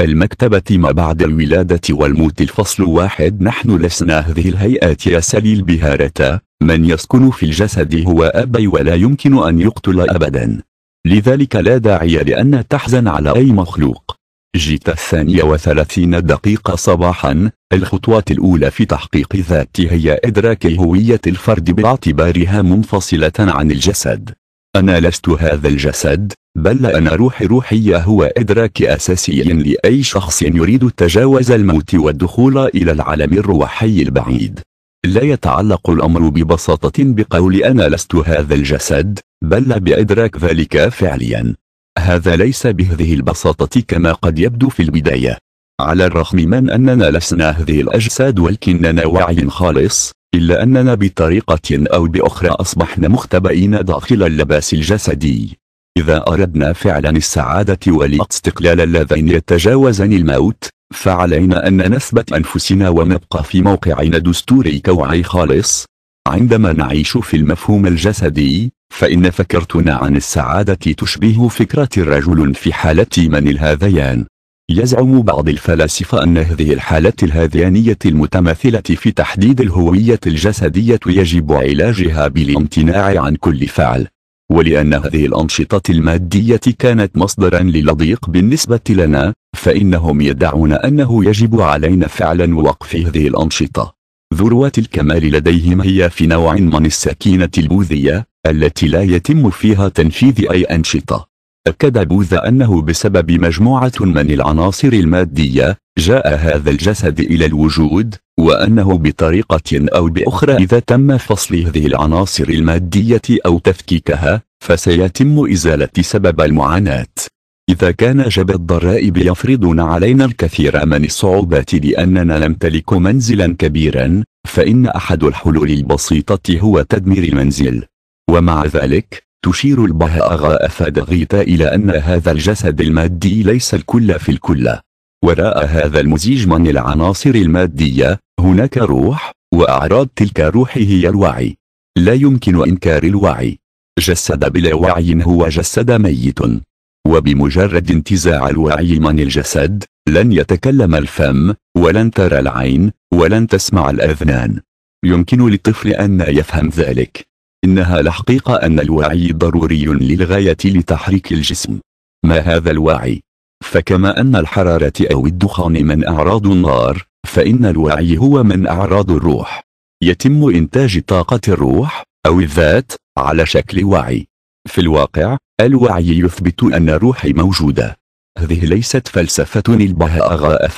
المكتبة ما بعد الولادة والموت الفصل واحد نحن لسنا هذه الهيئات يا سليل البهارة من يسكن في الجسد هو أبي ولا يمكن أن يقتل أبدا لذلك لا داعي لأن تحزن على أي مخلوق جيت الثانية وثلاثين دقيقة صباحا الخطوات الأولى في تحقيق ذاتي هي إدراك هوية الفرد باعتبارها منفصلة عن الجسد أنا لست هذا الجسد بل أنا روحي روحية هو إدراك أساسي لأي شخص يريد تجاوز الموت والدخول إلى العالم الروحي البعيد لا يتعلق الأمر ببساطة بقول أنا لست هذا الجسد بل بإدراك ذلك فعليا هذا ليس بهذه البساطة كما قد يبدو في البداية على الرغم من أننا لسنا هذه الأجساد ولكننا وعي خالص إلا أننا بطريقة أو بأخرى أصبحنا مختبئين داخل اللباس الجسدي إذا أردنا فعلا السعادة والاستقلال اللذين يتجاوزان الموت فعلينا أن نثبت أنفسنا ونبقى في موقعنا دستوري كوعي خالص عندما نعيش في المفهوم الجسدي فإن فكرتنا عن السعادة تشبه فكرة رجل في حالة من الهذيان يزعم بعض الفلاسفة أن هذه الحالات الهذيانية المتماثلة في تحديد الهوية الجسدية يجب علاجها بالامتناع عن كل فعل ولأن هذه الأنشطة المادية كانت مصدرا للضيق بالنسبة لنا فإنهم يدعون أنه يجب علينا فعلا وقف هذه الأنشطة ذروة الكمال لديهم هي في نوع من السكينة البوذية التي لا يتم فيها تنفيذ أي أنشطة أكد بوذا أنه بسبب مجموعة من العناصر المادية جاء هذا الجسد إلى الوجود وأنه بطريقة أو بأخرى إذا تم فصل هذه العناصر المادية أو تفكيكها فسيتم إزالة سبب المعاناة إذا كان جبل الضرائب يفرضون علينا الكثير من الصعوبات لأننا نمتلك منزلا كبيرا فإن أحد الحلول البسيطة هو تدمير المنزل ومع ذلك تشير البهاء فدغيتا إلى أن هذا الجسد المادي ليس الكل في الكل وراء هذا المزيج من العناصر المادية هناك روح وأعراض تلك الروح هي الوعي لا يمكن إنكار الوعي جسد بلا وعي هو جسد ميت وبمجرد انتزاع الوعي من الجسد لن يتكلم الفم ولن ترى العين ولن تسمع الأذنان يمكن للطفل أن يفهم ذلك إنها لحقيقة أن الوعي ضروري للغاية لتحريك الجسم ما هذا الوعي؟ فكما أن الحرارة أو الدخان من أعراض النار فإن الوعي هو من أعراض الروح يتم إنتاج طاقة الروح أو الذات على شكل وعي في الواقع الوعي يثبت أن الروح موجودة هذه ليست فلسفة البهاء غاء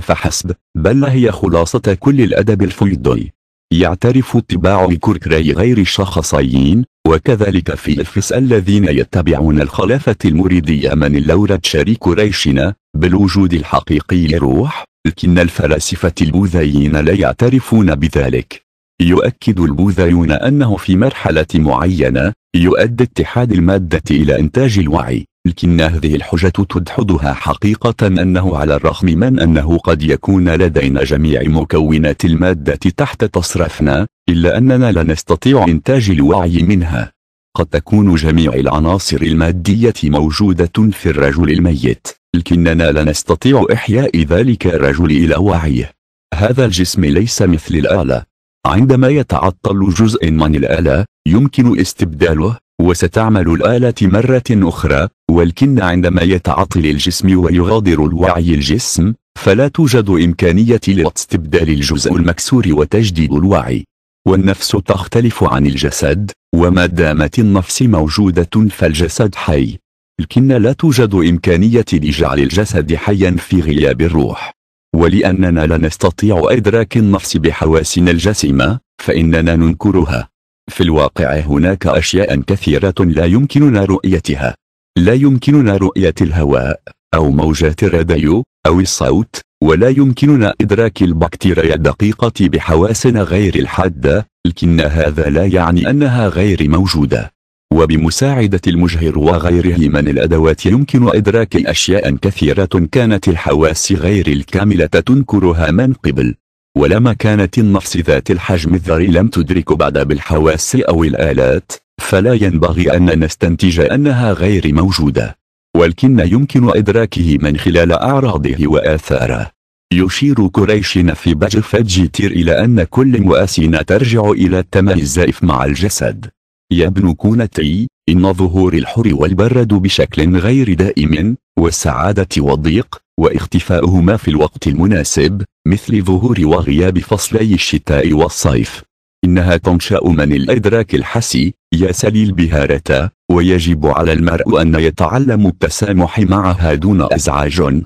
فحسب بل هي خلاصة كل الأدب الفويدوي يعترف اتباع الكركري غير الشخصيين وكذلك في الفس الذين يتبعون الخلافة المريدية من اللورد شريك ريشنا بالوجود الحقيقي للروح لكن الفلاسفة البوذيين لا يعترفون بذلك يؤكد البوذيون أنه في مرحلة معينة يؤدي اتحاد المادة إلى إنتاج الوعي لكن هذه الحجة تدحضها حقيقة أنه على الرغم من أنه قد يكون لدينا جميع مكونات المادة تحت تصرفنا إلا أننا لا نستطيع إنتاج الوعي منها قد تكون جميع العناصر المادية موجودة في الرجل الميت لكننا لا نستطيع إحياء ذلك الرجل إلى وعيه هذا الجسم ليس مثل الآلة عندما يتعطل جزء من الآلة يمكن استبداله وستعمل الآلة مرة أخرى ولكن عندما يتعطل الجسم ويغادر الوعي الجسم فلا توجد إمكانية لاستبدال الجزء المكسور وتجديد الوعي والنفس تختلف عن الجسد وما دامت النفس موجودة فالجسد حي لكن لا توجد إمكانية لجعل الجسد حيا في غياب الروح ولأننا لا نستطيع إدراك النفس بحواسنا الجسيمة فإننا ننكرها في الواقع هناك أشياء كثيرة لا يمكننا رؤيتها لا يمكننا رؤية الهواء أو موجات الراديو أو الصوت ولا يمكننا إدراك البكتيريا الدقيقة بحواسنا غير الحادة لكن هذا لا يعني أنها غير موجودة وبمساعدة المجهر وغيره من الأدوات يمكن إدراك أشياء كثيرة كانت الحواس غير الكاملة تنكرها من قبل ولما كانت النفس ذات الحجم الذري لم تدرك بعد بالحواس أو الآلات فلا ينبغي أن نستنتج أنها غير موجودة ولكن يمكن إدراكه من خلال أعراضه وآثاره يشير كريشن في بج جيتير إلى أن كل مؤاسين ترجع إلى التمام الزائف مع الجسد ابن كونتي إن ظهور الحر والبرد بشكل غير دائم والسعادة والضيق واختفاؤهما في الوقت المناسب مثل ظهور وغياب فصلي الشتاء والصيف إنها تنشأ من الإدراك الحسي يا سليل بهارة ويجب على المرء أن يتعلم التسامح معها دون إزعاج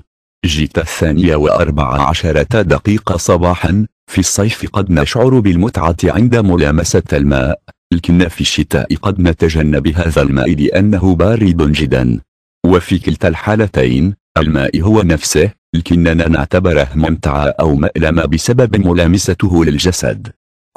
جيت الثانية وأربع عشرة دقيقة صباحا في الصيف قد نشعر بالمتعة عند ملامسة الماء لكن في الشتاء قد نتجنب هذا الماء لأنه بارد جدا وفي كلتا الحالتين الماء هو نفسه لكننا نعتبره ممتعة أو مألمة بسبب ملامسته للجسد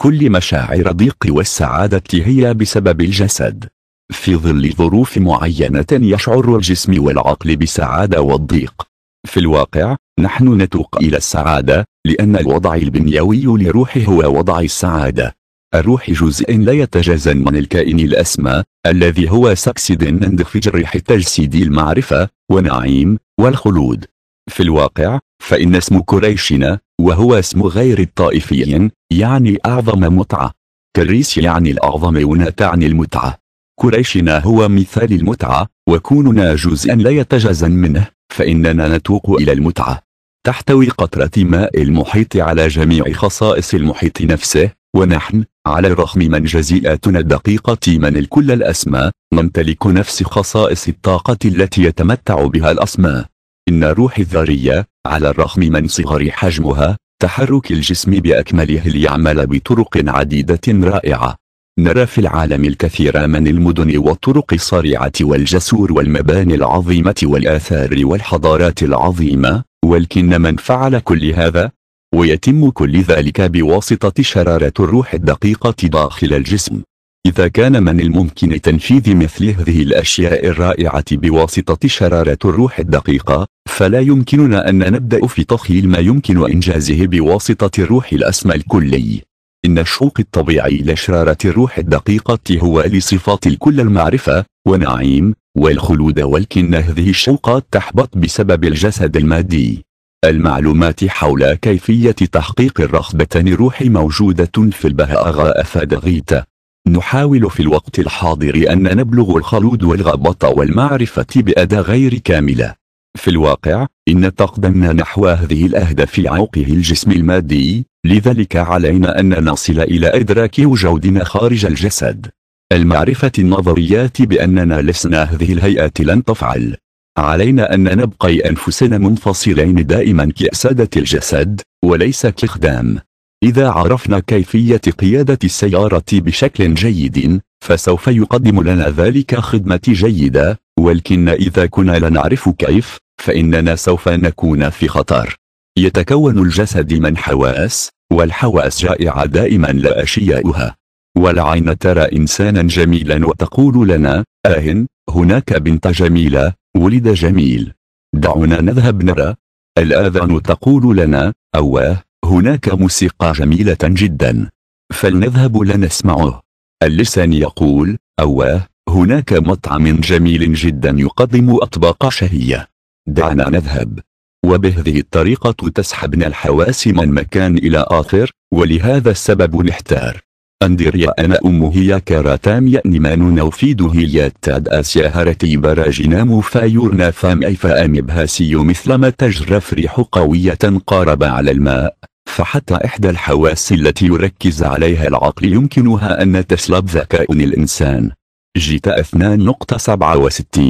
كل مشاعر الضيق والسعادة هي بسبب الجسد في ظل ظروف معينة يشعر الجسم والعقل بسعادة والضيق في الواقع نحن نتوق إلى السعادة لأن الوضع البنيوي للروح هو وضع السعادة الروح جزء لا يتجزأ من الكائن الأسمى الذي هو سكسد عند فجر التجسيد المعرفة ونعيم والخلود في الواقع فإن اسم كريشنا وهو اسم غير الطائفيين يعني أعظم متعة كريس يعني الأعظم ونا تعني المتعة كريشنا هو مثال المتعة وكوننا جزءا لا يتجزا منه فإننا نتوق إلى المتعة تحتوي قطرة ماء المحيط على جميع خصائص المحيط نفسه ونحن على الرغم من جزيئاتنا الدقيقة من الكل الأسماء نمتلك نفس خصائص الطاقة التي يتمتع بها الأسماء إن روح الذرية على الرغم من صغر حجمها تحرك الجسم بأكمله ليعمل بطرق عديدة رائعة نرى في العالم الكثير من المدن والطرق الصارعة والجسور والمباني العظيمة والآثار والحضارات العظيمة ولكن من فعل كل هذا ويتم كل ذلك بواسطة شرارة الروح الدقيقة داخل الجسم إذا كان من الممكن تنفيذ مثل هذه الأشياء الرائعة بواسطة شرارة الروح الدقيقة فلا يمكننا أن نبدأ في تخيل ما يمكن إنجازه بواسطة الروح الأسمى الكلي إن الشوق الطبيعي لشرارة الروح الدقيقة هو لصفات الكل المعرفة ونعيم والخلود ولكن هذه الشوقات تحبط بسبب الجسد المادي المعلومات حول كيفية تحقيق الرغبة الروح موجودة في البهاغة أفاد غيتا نحاول في الوقت الحاضر أن نبلغ الخلود والغبطة والمعرفة بأداة غير كاملة في الواقع إن تقدمنا نحو هذه الأهداف عوقه الجسم المادي لذلك علينا أن نصل إلى إدراك وجودنا خارج الجسد المعرفة النظريات بأننا لسنا هذه الهيئة لن تفعل علينا أن نبقي أنفسنا منفصلين دائما كأسادة الجسد وليس كخدام إذا عرفنا كيفية قيادة السيارة بشكل جيد فسوف يقدم لنا ذلك خدمة جيدة ولكن إذا كنا لا نعرف كيف فإننا سوف نكون في خطر يتكون الجسد من حواس والحواس جائعة دائما لا أشياؤها والعين ترى إنسانا جميلا وتقول لنا آه هناك بنت جميلة ولد جميل دعونا نذهب نرى الآذان تقول لنا أواه هناك موسيقى جميلة جدا فلنذهب لنسمعه اللسان يقول أواه هناك مطعم جميل جدا يقدم أطباق شهية دعنا نذهب وبهذه الطريقة تسحبنا الحواس من مكان إلى آخر ولهذا السبب نحتار أندريا أنا أمه يا كاراتام يأنمان يعني نوفيده يا تاد آسيا هرتي براجنا فايورنا فام أي فأم بهاسي مثلما تجرف ريح قوية قارب على الماء فحتى إحدى الحواس التي يركز عليها العقل يمكنها أن تسلب ذكاء الإنسان جيتا 2.67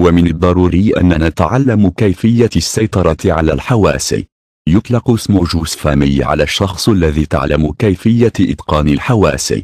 ومن الضروري أن نتعلم كيفية السيطرة على الحواس يطلق اسم جوسفامي على الشخص الذي تعلم كيفية إتقان الحواس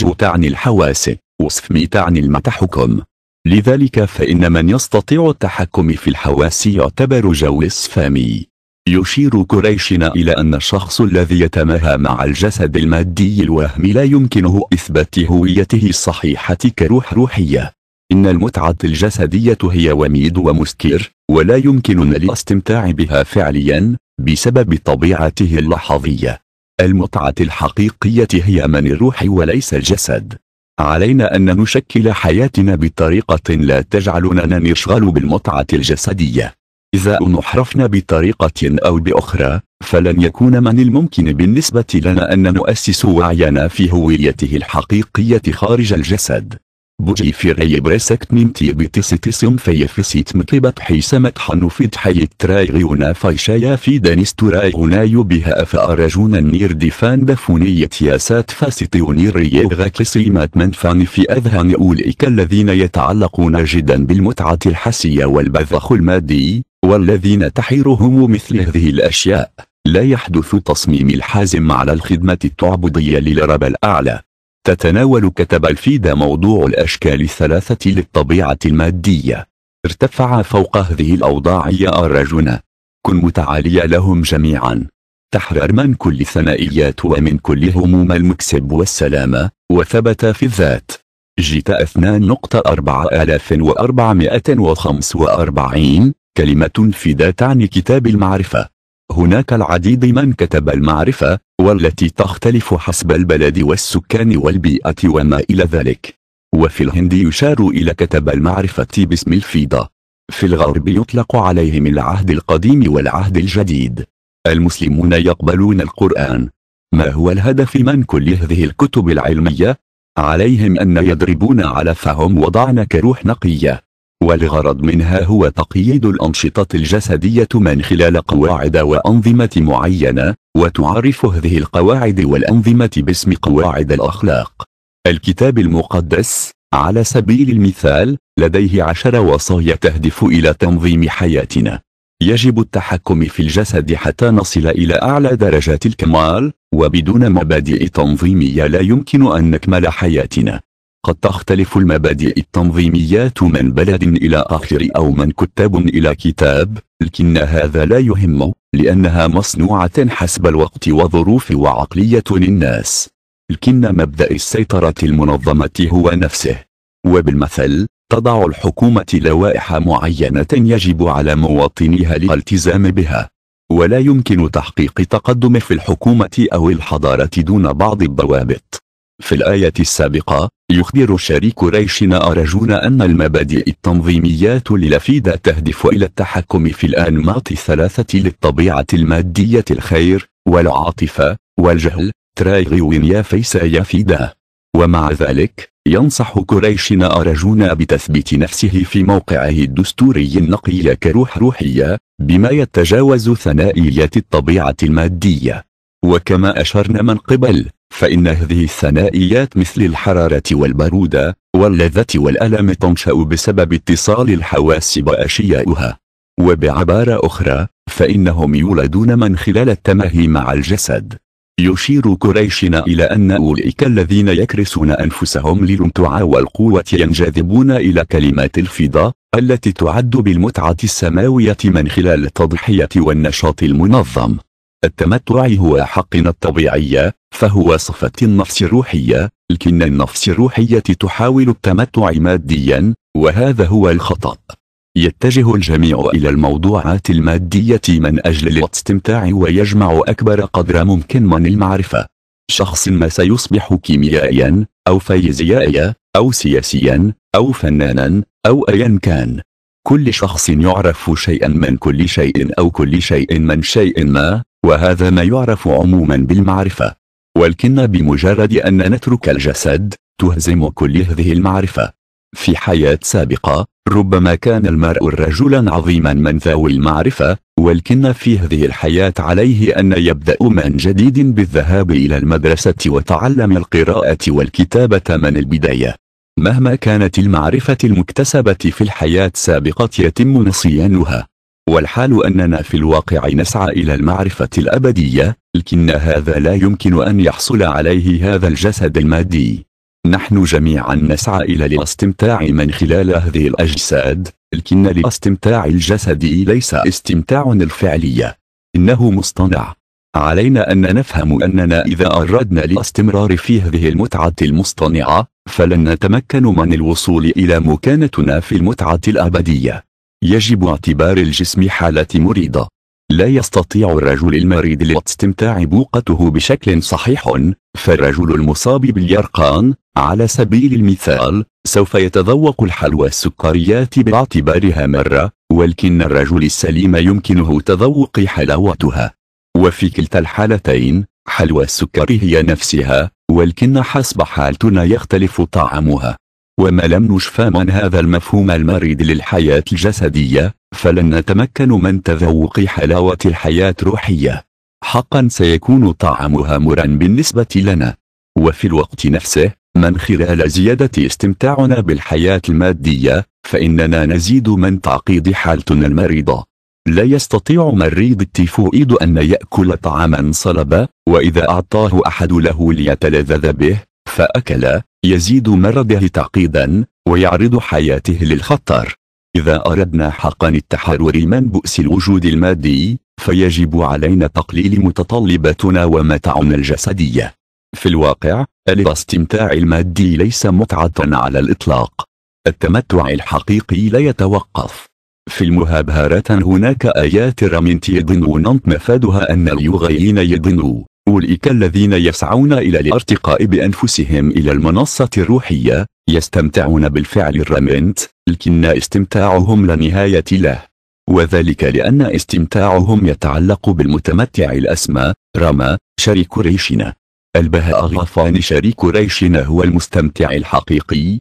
جو تعني الحواس وسفمي تعني المتحكم لذلك فإن من يستطيع التحكم في الحواس يعتبر جوسفامي يشير كريشنا إلى أن الشخص الذي يتماهى مع الجسد المادي الوهمي لا يمكنه إثبات هويته الصحيحة كروح روحية إن المتعة الجسدية هي وميد ومسكر ولا يمكننا الاستمتاع بها فعليا بسبب طبيعته اللحظية المتعة الحقيقية هي من الروح وليس الجسد علينا أن نشكل حياتنا بطريقة لا تجعلنا نشغل بالمتعة الجسدية إذا نحرفنا بطريقة أو بأخرى فلن يكون من الممكن بالنسبة لنا أن نؤسس وعينا في هويته الحقيقية خارج الجسد بوجي في راي براسكت نمتي بيتي سيوم في فسيت مكبت حيس متحن في تحي ترايغيونا فايشايا في دانيس دانس ترايغونا يبها فأرجون النير دفان دفونية ياسات ونير يغا كسيمات من فان في أذهان أولئك الذين يتعلقون جدا بالمتعة الحسية والبذخ المادي والذين تحيرهم مثل هذه الأشياء لا يحدث تصميم الحازم على الخدمة التعبدية للرب الأعلى تتناول كتب الفيدا موضوع الأشكال الثلاثة للطبيعة المادية ارتفع فوق هذه الأوضاع يا أرجونا كن متعالية لهم جميعا تحرر من كل الثنائيات ومن كل هموم المكسب والسلامة وثبت في الذات جيت اثنان نقطة أربعة آلاف وأربعمائة وخمس وأربعين كلمة فيدا تعني كتاب المعرفة هناك العديد من كتب المعرفة والتي تختلف حسب البلد والسكان والبيئة وما إلى ذلك وفي الهند يشار إلى كتب المعرفة باسم الفيضة في الغرب يطلق عليهم العهد القديم والعهد الجديد المسلمون يقبلون القرآن ما هو الهدف من كل هذه الكتب العلمية؟ عليهم أن يضربون علفهم وضعنا كروح نقية والغرض منها هو تقييد الأنشطة الجسدية من خلال قواعد وأنظمة معينة وتعرف هذه القواعد والأنظمة باسم قواعد الأخلاق الكتاب المقدس على سبيل المثال لديه عشر وصايا تهدف إلى تنظيم حياتنا يجب التحكم في الجسد حتى نصل إلى أعلى درجات الكمال وبدون مبادئ تنظيمية لا يمكن أن نكمل حياتنا قد تختلف المبادئ التنظيميات من بلد إلى آخر أو من كتاب إلى كتاب لكن هذا لا يهمه لأنها مصنوعة حسب الوقت وظروف وعقلية الناس لكن مبدأ السيطرة المنظمة هو نفسه وبالمثل تضع الحكومة لوائح معينة يجب على مواطنيها الالتزام بها ولا يمكن تحقيق تقدم في الحكومة أو الحضارة دون بعض الضوابط في الآية السابقة يخبر شريك ريشنا أرجون أن المبادئ التنظيميات للفيدة تهدف إلى التحكم في الأنماط الثلاثة للطبيعة المادية الخير والعاطفة والجهل تراغيو يا فيسا يا ومع ذلك ينصح كريشنا أرجون بتثبيت نفسه في موقعه الدستوري النقي كروح روحية بما يتجاوز ثنائيات الطبيعة المادية وكما أشرنا من قبل فإن هذه الثنائيات مثل الحرارة والبرودة واللذة والألم تنشأ بسبب اتصال الحواس بأشيائها وبعبارة أخرى فإنهم يولدون من خلال التماهي مع الجسد يشير كريشنا إلى أن أولئك الذين يكرسون أنفسهم للمتعة والقوة ينجذبون إلى كلمات الفضة التي تعد بالمتعة السماوية من خلال التضحية والنشاط المنظم التمتع هو حقنا الطبيعي فهو صفة النفس الروحية لكن النفس الروحية تحاول التمتع ماديا وهذا هو الخطأ يتجه الجميع إلى الموضوعات المادية من أجل الاستمتاع ويجمع أكبر قدر ممكن من المعرفة شخص ما سيصبح كيميائيا أو فيزيائيا أو سياسيا أو فنانا أو أيا كان كل شخص يعرف شيئا من كل شيء أو كل شيء من شيء ما وهذا ما يعرف عموما بالمعرفة ولكن بمجرد أن نترك الجسد تهزم كل هذه المعرفة في حياة سابقة ربما كان المرء رجلا عظيما من ذوي المعرفة ولكن في هذه الحياة عليه أن يبدأ من جديد بالذهاب إلى المدرسة وتعلم القراءة والكتابة من البداية مهما كانت المعرفة المكتسبة في الحياة سابقة يتم نصيانها والحال أننا في الواقع نسعى إلى المعرفة الأبدية لكن هذا لا يمكن أن يحصل عليه هذا الجسد المادي نحن جميعا نسعى إلى الاستمتاع من خلال هذه الأجساد لكن الاستمتاع الجسدي ليس استمتاع الفعلية إنه مصطنع علينا أن نفهم أننا إذا أردنا الاستمرار في هذه المتعة المصطنعة فلن نتمكن من الوصول إلى مكانتنا في المتعة الأبدية يجب اعتبار الجسم حالة مريضة لا يستطيع الرجل المريض لاستمتاع بوقته بشكل صحيح فالرجل المصاب باليرقان على سبيل المثال سوف يتذوق الحلوى السكريات باعتبارها مرة ولكن الرجل السليم يمكنه تذوق حلاوتها وفي كلتا الحالتين حلوى السكر هي نفسها ولكن حسب حالتنا يختلف طعمها وما لم نشفى من هذا المفهوم المريض للحياة الجسدية فلن نتمكن من تذوق حلاوة الحياة الروحية حقا سيكون طعمها مرا بالنسبة لنا وفي الوقت نفسه من خلال زيادة استمتاعنا بالحياة المادية فإننا نزيد من تعقيد حالتنا المريضة لا يستطيع مريض التيفوئيد أن يأكل طعاما صلبا وإذا أعطاه أحد له ليتلذذ به فأكل يزيد مرضه تعقيدا ويعرض حياته للخطر إذا أردنا حقا التحرر من بؤس الوجود المادي فيجب علينا تقليل متطلباتنا ومتعنا الجسدية في الواقع الاستمتاع المادي ليس متعة على الإطلاق التمتع الحقيقي لا يتوقف في المهابهارات هناك آيات يدنو ننط مفادها أن اليوغيين يدنو أولئك الذين يسعون إلى الارتقاء بأنفسهم إلى المنصة الروحية يستمتعون بالفعل الرامنت لكن استمتاعهم لا نهاية له وذلك لأن استمتاعهم يتعلق بالمتمتع الأسمى راما شريك ريشنا البهاغافان شريك ريشنا هو المستمتع الحقيقي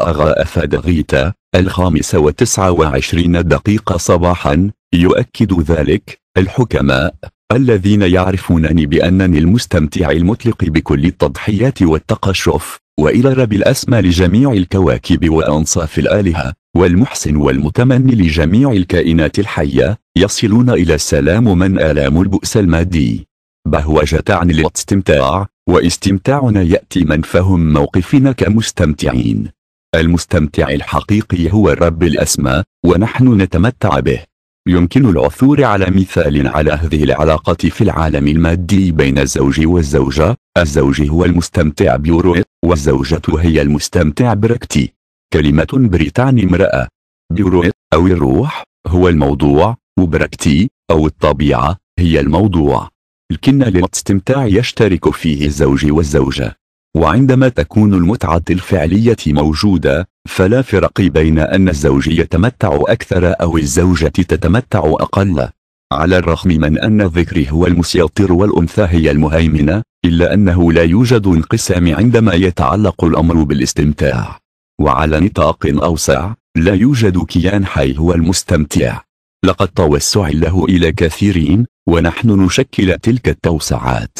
غافاد غيتا الخامسة وتسعة وعشرين دقيقة صباحا يؤكد ذلك الحكماء الذين يعرفونني بأنني المستمتع المطلق بكل التضحيات والتقشف وإلى رب الأسمى لجميع الكواكب وأنصاف الآلهة والمحسن والمتمني لجميع الكائنات الحية يصلون إلى السلام من آلام البؤس المادي بهوجة عن الاستمتاع واستمتاعنا يأتي من فهم موقفنا كمستمتعين المستمتع الحقيقي هو الرب الأسمى ونحن نتمتع به يمكن العثور على مثال على هذه العلاقة في العالم المادي بين الزوج والزوجة الزوج هو المستمتع بيورو والزوجة هي المستمتع بركتي كلمة بريتان امرأة بيورو أو الروح هو الموضوع وبركتي أو الطبيعة هي الموضوع الكن للاستمتاع يشترك فيه الزوج والزوجة وعندما تكون المتعة الفعلية موجودة فلا فرق بين أن الزوج يتمتع أكثر أو الزوجة تتمتع أقل على الرغم من أن الذكر هو المسيطر والأنثى هي المهيمنة إلا أنه لا يوجد انقسام عندما يتعلق الأمر بالاستمتاع وعلى نطاق أوسع لا يوجد كيان حي هو المستمتع لقد توسع له إلى كثيرين ونحن نشكل تلك التوسعات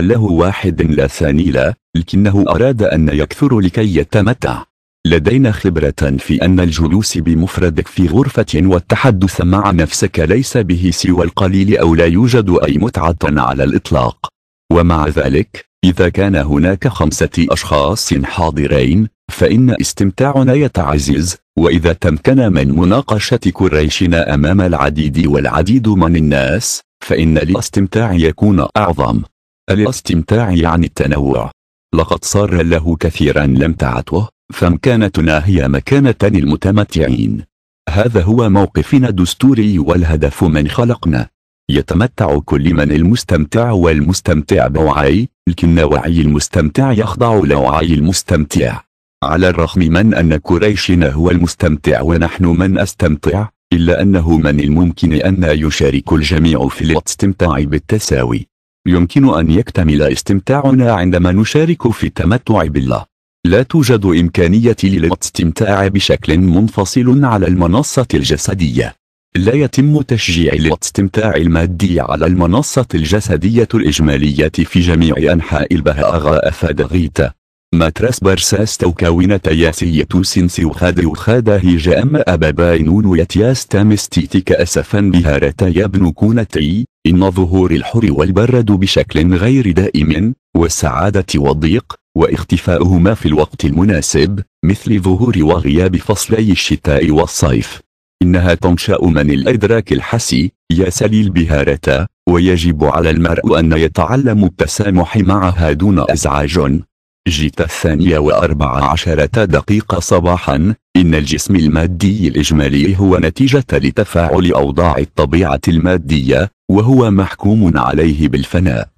له واحد لا ثاني لا لكنه أراد أن يكثر لكي يتمتع لدينا خبرة في أن الجلوس بمفردك في غرفة والتحدث مع نفسك ليس به سوى القليل أو لا يوجد أي متعة على الإطلاق ومع ذلك إذا كان هناك خمسة أشخاص حاضرين فإن استمتاعنا يتعزز وإذا تمكن من مناقشة كريشنا أمام العديد والعديد من الناس فإن الاستمتاع يكون أعظم الاستمتاع عن يعني التنوع لقد صار له كثيرا لم تعته فامكانتنا هي مكانة المتمتعين هذا هو موقفنا الدستوري والهدف من خلقنا يتمتع كل من المستمتع والمستمتع بوعي لكن وعي المستمتع يخضع لوعي المستمتع على الرغم من أن كريشنا هو المستمتع ونحن من أستمتع إلا أنه من الممكن أن يشارك الجميع في الاستمتاع بالتساوي يمكن أن يكتمل استمتاعنا عندما نشارك في التمتع بالله لا توجد إمكانية للاستمتاع بشكل منفصل على المنصة الجسدية لا يتم تشجيع الاستمتاع المادي على المنصة الجسدية الإجمالية في جميع أنحاء البهاء أفاد غيتا مترس برساس ياسي تياسي توسنس وخاد جام هجام أباباينون يتياس تامستيتك أسفا بهارة يبن كونتي إن ظهور الحر والبرد بشكل غير دائم والسعادة والضيق واختفاؤهما في الوقت المناسب مثل ظهور وغياب فصلي الشتاء والصيف إنها تنشأ من الإدراك الحسي يا سليل بهارتا ويجب على المرء أن يتعلم التسامح معها دون إزعاج جيت الثانية وأربع عشرة دقيقة صباحا إن الجسم المادي الإجمالي هو نتيجة لتفاعل أوضاع الطبيعة المادية وهو محكوم عليه بالفناء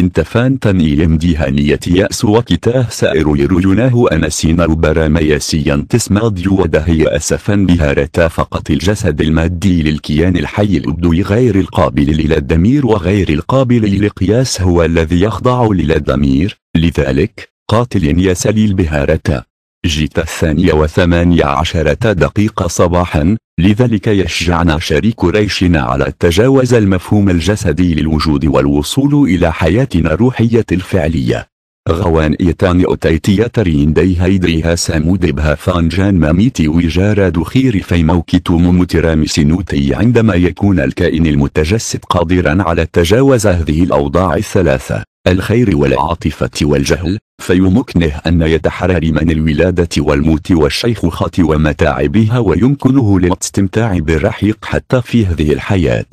انتفان تنيلم هانية يأس وكتاه سائر يرجناه أنسين برامياسيا تسمى ودهي أسفا بها رتافقة الجسد المادي للكيان الحي الأبدوي غير القابل إلى الدمير وغير القابل للقياس هو الذي يخضع للدمير لذلك قاتل يسلي البهارة جيت الثانية وثمانية عشرة دقيقة صباحا لذلك يشجعنا شريك ريشنا على تجاوز المفهوم الجسدي للوجود والوصول إلى حياتنا الروحية الفعلية غوان إيتان أوتيتي ترين دي هيدريها سامود بها فانجان ماميتي ويجارا دخير في موكتوم مترامس نوتي عندما يكون الكائن المتجسد قادرا على تجاوز هذه الأوضاع الثلاثة الخير والعاطفة والجهل فيمكنه أن يتحرر من الولادة والموت والشيخوخة ومتاعبها ويمكنه للاستمتاع بالرحيق حتى في هذه الحياة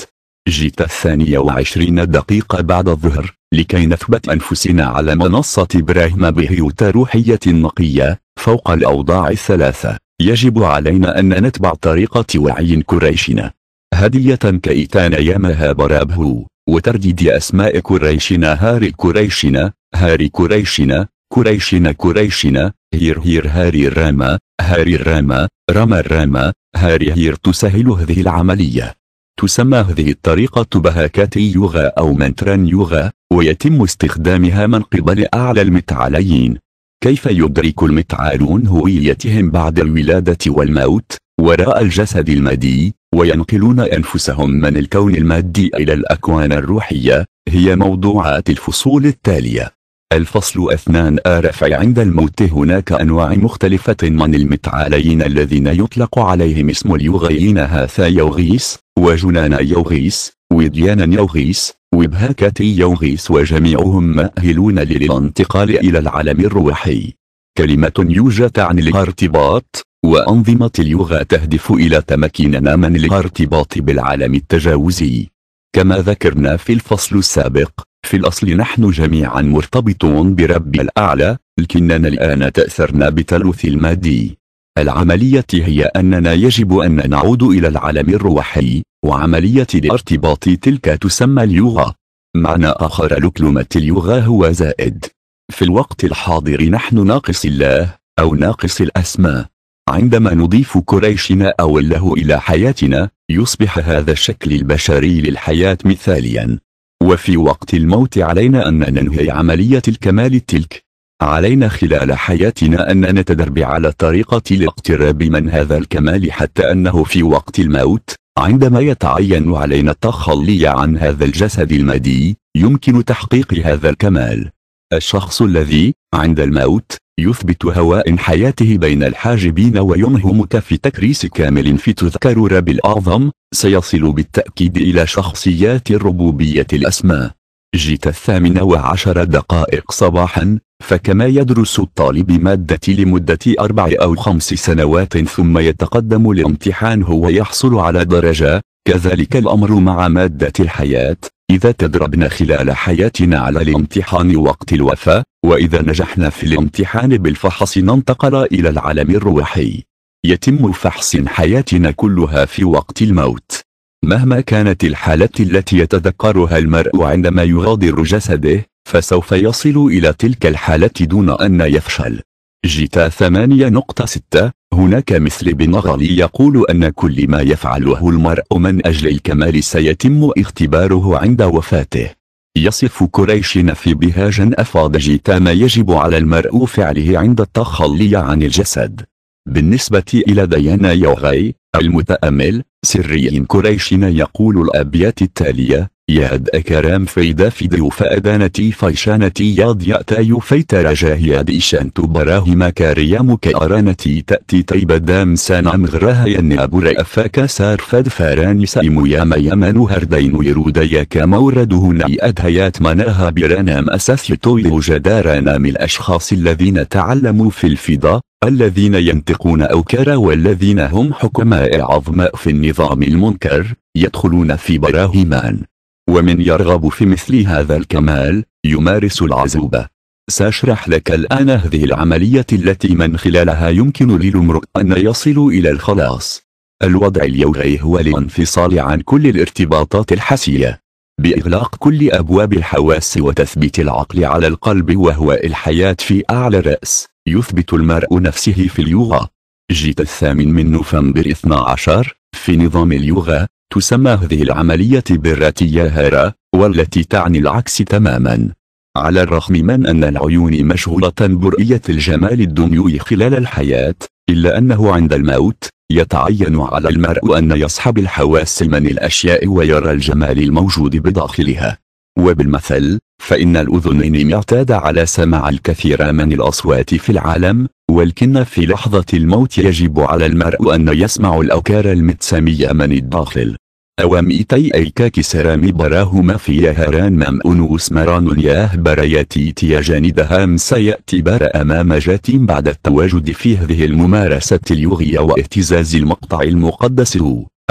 جيت الثانية وعشرين دقيقة بعد الظهر لكي نثبت أنفسنا على منصة إبراهيم بهيوت روحية نقية فوق الأوضاع الثلاثة يجب علينا أن نتبع طريقة وعي كريشنا هدية كإتان يامها برابهو وترديد أسماء كريشنا هاري كريشنا هاري كريشنا كريشنا كريشنا هير هير هاري راما هاري راما راما راما هاري هير تسهل هذه العملية تسمى هذه الطريقة بهاكاتي يوغا أو منتران يوغا ويتم استخدامها من قبل أعلى المتعاليين كيف يدرك المتعالون هويتهم بعد الولادة والموت وراء الجسد المادي وينقلون أنفسهم من الكون المادي إلى الأكوان الروحية هي موضوعات الفصول التالية الفصل اثنان آرفع آه، عند الموت هناك أنواع مختلفة من المتعالين الذين يطلق عليهم اسم اليوغيين هاثا يوغيس وجنان يوغيس وديانا يوغيس وبهاكاتي يوغيس وجميعهم مأهلون للانتقال إلى العالم الروحي كلمة يوجد عن الارتباط وأنظمة اليوغا تهدف إلى تمكيننا من الارتباط بالعالم التجاوزي كما ذكرنا في الفصل السابق في الأصل نحن جميعا مرتبطون برب الأعلى لكننا الآن تأثرنا بتلوث المادي العملية هي أننا يجب أن نعود إلى العالم الروحي وعملية الارتباط تلك تسمى اليوغا معنى آخر لكلمة اليوغا هو زائد في الوقت الحاضر نحن ناقص الله أو ناقص الأسماء عندما نضيف كريشنا أو الله إلى حياتنا يصبح هذا الشكل البشري للحياة مثاليا وفي وقت الموت علينا أن ننهي عملية الكمال تلك علينا خلال حياتنا أن نتدرب على طريقة الاقتراب من هذا الكمال حتى أنه في وقت الموت عندما يتعين علينا التخلي عن هذا الجسد المادي يمكن تحقيق هذا الكمال الشخص الذي عند الموت يثبت هواء حياته بين الحاجبين وينهمك في تكريس كامل في تذكر رب الأعظم سيصل بالتأكيد إلى شخصيات الربوبية الأسماء جيت الثامنة وعشر دقائق صباحا فكما يدرس الطالب مادة لمدة أربع أو خمس سنوات ثم يتقدم لامتحان هو يحصل على درجة كذلك الأمر مع مادة الحياة إذا تدربنا خلال حياتنا على الامتحان وقت الوفاة وإذا نجحنا في الامتحان بالفحص ننتقل إلى العالم الروحي يتم فحص حياتنا كلها في وقت الموت مهما كانت الحالة التي يتذكرها المرء عندما يغادر جسده فسوف يصل إلى تلك الحالة دون أن يفشل جيتا 8.6 هناك مثل بن غالي يقول أن كل ما يفعله المرء من أجل الكمال سيتم اختباره عند وفاته يصف كريش في بهاجا أفاض جيتا ما يجب على المرء فعله عند التخلي عن الجسد بالنسبة إلى ديانا يوغي المتأمل سري كريشنا يقول الأبيات التالية ياد أكرام في فيدا ديو فأدانتي فيشانتي ياد يأتاي فيت رجا ياد إشان ما كاريامك كأرانتي تأتي تيب دام سان عم غراها ينابر أفاك سار فد فاران يا ما يمن هردين يروديا كمورده أدهيات مناها برانام أساسيتو يوجدارانام الأشخاص الذين تعلموا في الفضاء الذين ينطقون أوكار والذين هم حكماء عظماء في النظام المنكر يدخلون في براهيمان ومن يرغب في مثل هذا الكمال يمارس العزوبة سأشرح لك الآن هذه العملية التي من خلالها يمكن للمرء أن يصل إلى الخلاص الوضع اليوغي هو الانفصال عن كل الارتباطات الحسية بإغلاق كل أبواب الحواس وتثبيت العقل على القلب وهو الحياة في أعلى الرأس يثبت المرء نفسه في اليوغا جيت الثامن من نوفمبر 12 في نظام اليوغا تسمى هذه العملية بالراتية هارا والتي تعني العكس تماما على الرغم من أن العيون مشغولة برؤية الجمال الدنيوي خلال الحياة إلا أنه عند الموت يتعين على المرء أن يصحب الحواس من الأشياء ويرى الجمال الموجود بداخلها وبالمثل فإن الأذنين معتاد على سماع الكثير من الأصوات في العالم ولكن في لحظة الموت يجب على المرء أن يسمع الأوكار المتسمية من الداخل أواميتي أيكاك سرامي براهما في يهران مام أنوس مران ياه براياتي تيجاندهام سيأتي بار أمام جاتين بعد التواجد في هذه الممارسة اليوغية واهتزاز المقطع المقدس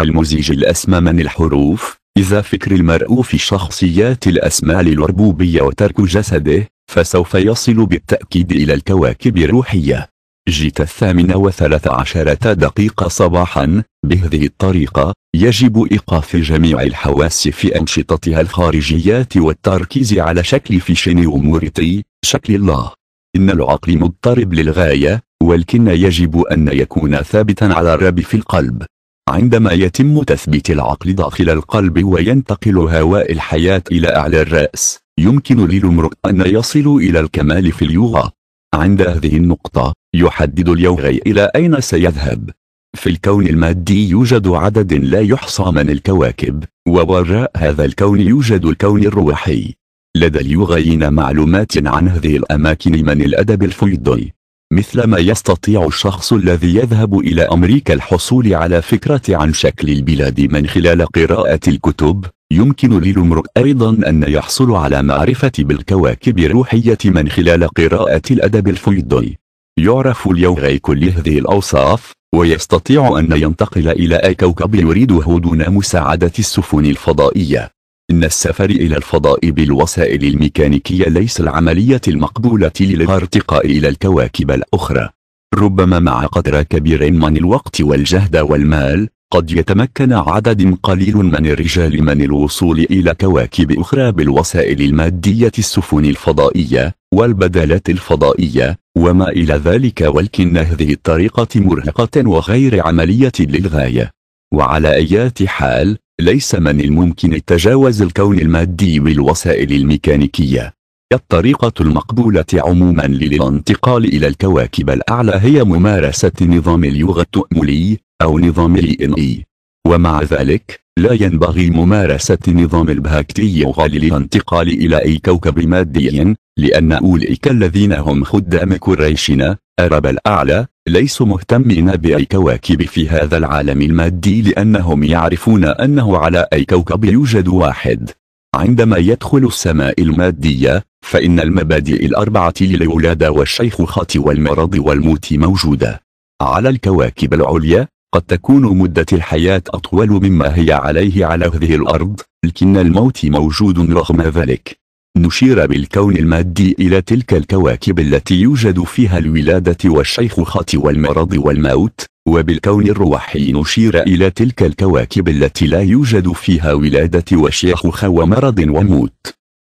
المزيج الأسمى من الحروف إذا فكر المرء في شخصيات الأسماء للربوبية وترك جسده فسوف يصل بالتأكيد إلى الكواكب الروحية جيت الثامنة وثلاث عشرة دقيقة صباحا بهذه الطريقة يجب إيقاف جميع الحواس في أنشطتها الخارجيات والتركيز على شكل فيشيني ومورتي شكل الله إن العقل مضطرب للغاية ولكن يجب أن يكون ثابتا على الرب في القلب عندما يتم تثبيت العقل داخل القلب وينتقل هواء الحياة إلى أعلى الرأس يمكن للمرء أن يصل إلى الكمال في اليوغا عند هذه النقطة يحدد اليوغي إلى أين سيذهب في الكون المادي يوجد عدد لا يحصى من الكواكب ووراء هذا الكون يوجد الكون الروحي لدى اليوغيين معلومات عن هذه الأماكن من الأدب الفيضي مثل ما يستطيع الشخص الذي يذهب إلى أمريكا الحصول على فكرة عن شكل البلاد من خلال قراءة الكتب يمكن للمرء أيضا أن يحصل على معرفة بالكواكب الروحية من خلال قراءة الأدب الفيضي يعرف اليوغي كل هذه الأوصاف ويستطيع أن ينتقل إلى أي كوكب يريده دون مساعدة السفن الفضائية إن السفر إلى الفضاء بالوسائل الميكانيكية ليس العملية المقبولة للارتقاء إلى الكواكب الأخرى ربما مع قدر كبير من الوقت والجهد والمال قد يتمكن عدد قليل من الرجال من الوصول إلى كواكب أخرى بالوسائل المادية السفن الفضائية والبدلات الفضائية وما إلى ذلك ولكن هذه الطريقة مرهقة وغير عملية للغاية وعلى أيات حال ليس من الممكن تجاوز الكون المادي بالوسائل الميكانيكية الطريقة المقبولة عموما للانتقال إلى الكواكب الأعلى هي ممارسة نظام اليوغا التؤملي أو نظام الإنئي ومع ذلك لا ينبغي ممارسة نظام البهاكتي يوغا للانتقال إلى أي كوكب مادي لأن أولئك الذين هم خدام قريشنا أرب الأعلى ليسوا مهتمين بأي كواكب في هذا العالم المادي لأنهم يعرفون أنه على أي كوكب يوجد واحد عندما يدخل السماء المادية فإن المبادئ الأربعة للولادة والشيخوخة والمرض والموت موجودة على الكواكب العليا قد تكون مدة الحياة أطول مما هي عليه على هذه الأرض لكن الموت موجود رغم ذلك نشير بالكون المادي إلى تلك الكواكب التي يوجد فيها الولادة والشيخوخة والمرض والموت وبالكون الروحي نشير إلى تلك الكواكب التي لا يوجد فيها ولادة وشيخوخة ومرض وموت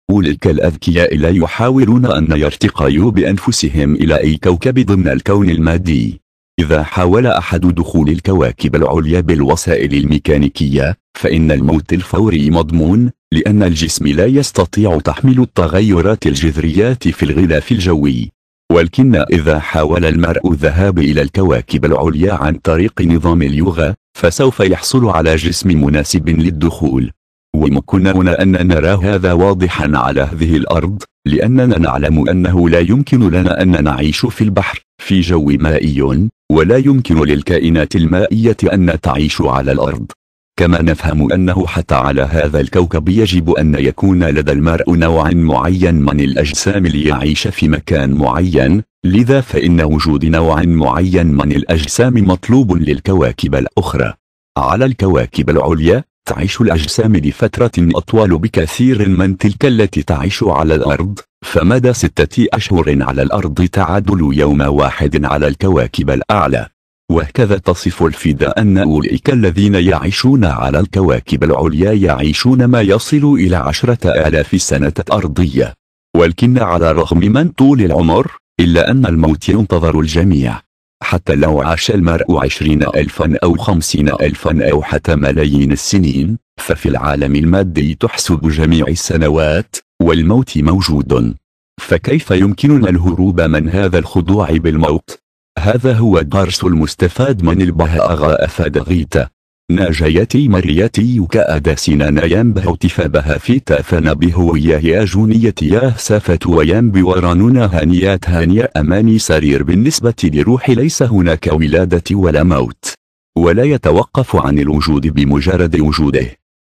أولئك الأذكياء لا يحاولون أن يرتقيوا بأنفسهم إلى أي كوكب ضمن الكون المادي إذا حاول أحد دخول الكواكب العليا بالوسائل الميكانيكية فإن الموت الفوري مضمون لأن الجسم لا يستطيع تحمل التغيرات الجذريات في الغلاف الجوي ولكن إذا حاول المرء الذهاب إلى الكواكب العليا عن طريق نظام اليوغا فسوف يحصل على جسم مناسب للدخول ويمكننا أن نرى هذا واضحا على هذه الأرض لأننا نعلم أنه لا يمكن لنا أن نعيش في البحر في جو مائي ولا يمكن للكائنات المائية أن تعيش على الأرض كما نفهم أنه حتى على هذا الكوكب يجب أن يكون لدى المرء نوع معين من الأجسام ليعيش في مكان معين لذا فإن وجود نوع معين من الأجسام مطلوب للكواكب الأخرى على الكواكب العليا تعيش الأجسام لفترة أطول بكثير من تلك التي تعيش على الأرض فمدى ستة أشهر على الأرض تعادل يوم واحد على الكواكب الأعلى وهكذا تصف الفيدا أن أولئك الذين يعيشون على الكواكب العليا يعيشون ما يصل إلى عشرة آلاف سنة أرضية ولكن على الرغم من طول العمر إلا أن الموت ينتظر الجميع حتى لو عاش المرء عشرين ألفا أو خمسين ألفا أو حتى ملايين السنين ففي العالم المادي تحسب جميع السنوات والموت موجود فكيف يمكننا الهروب من هذا الخضوع بالموت هذا هو الدرس المستفاد من البهاء أفاد غيتا ناجيتي مريتي كأدسنا ينبه تفبها في تافن تفنبه يا جونيتي يا سافة ويام بورانونا هانيات هانيا أماني سرير بالنسبة لروح ليس هناك ولادة ولا موت ولا يتوقف عن الوجود بمجرد وجوده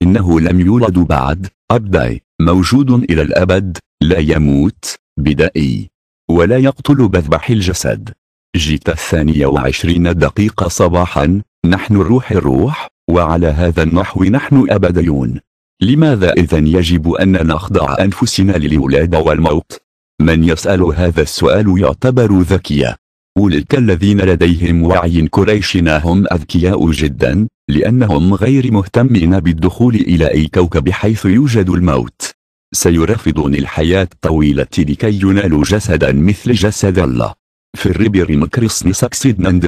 إنه لم يولد بعد أبداي موجود إلى الأبد لا يموت بدائي ولا يقتل بذبح الجسد جيت الثانية وعشرين دقيقة صباحا نحن الروح الروح وعلى هذا النحو نحن أبديون لماذا إذا يجب أن نخضع أنفسنا للولادة والموت؟ من يسأل هذا السؤال يعتبر ذكيا أولئك الذين لديهم وعي كريشنا هم أذكياء جدا لأنهم غير مهتمين بالدخول إلى أي كوكب حيث يوجد الموت سيرفضون الحياة الطويلة لكي ينالوا جسدا مثل جسد الله في الريبير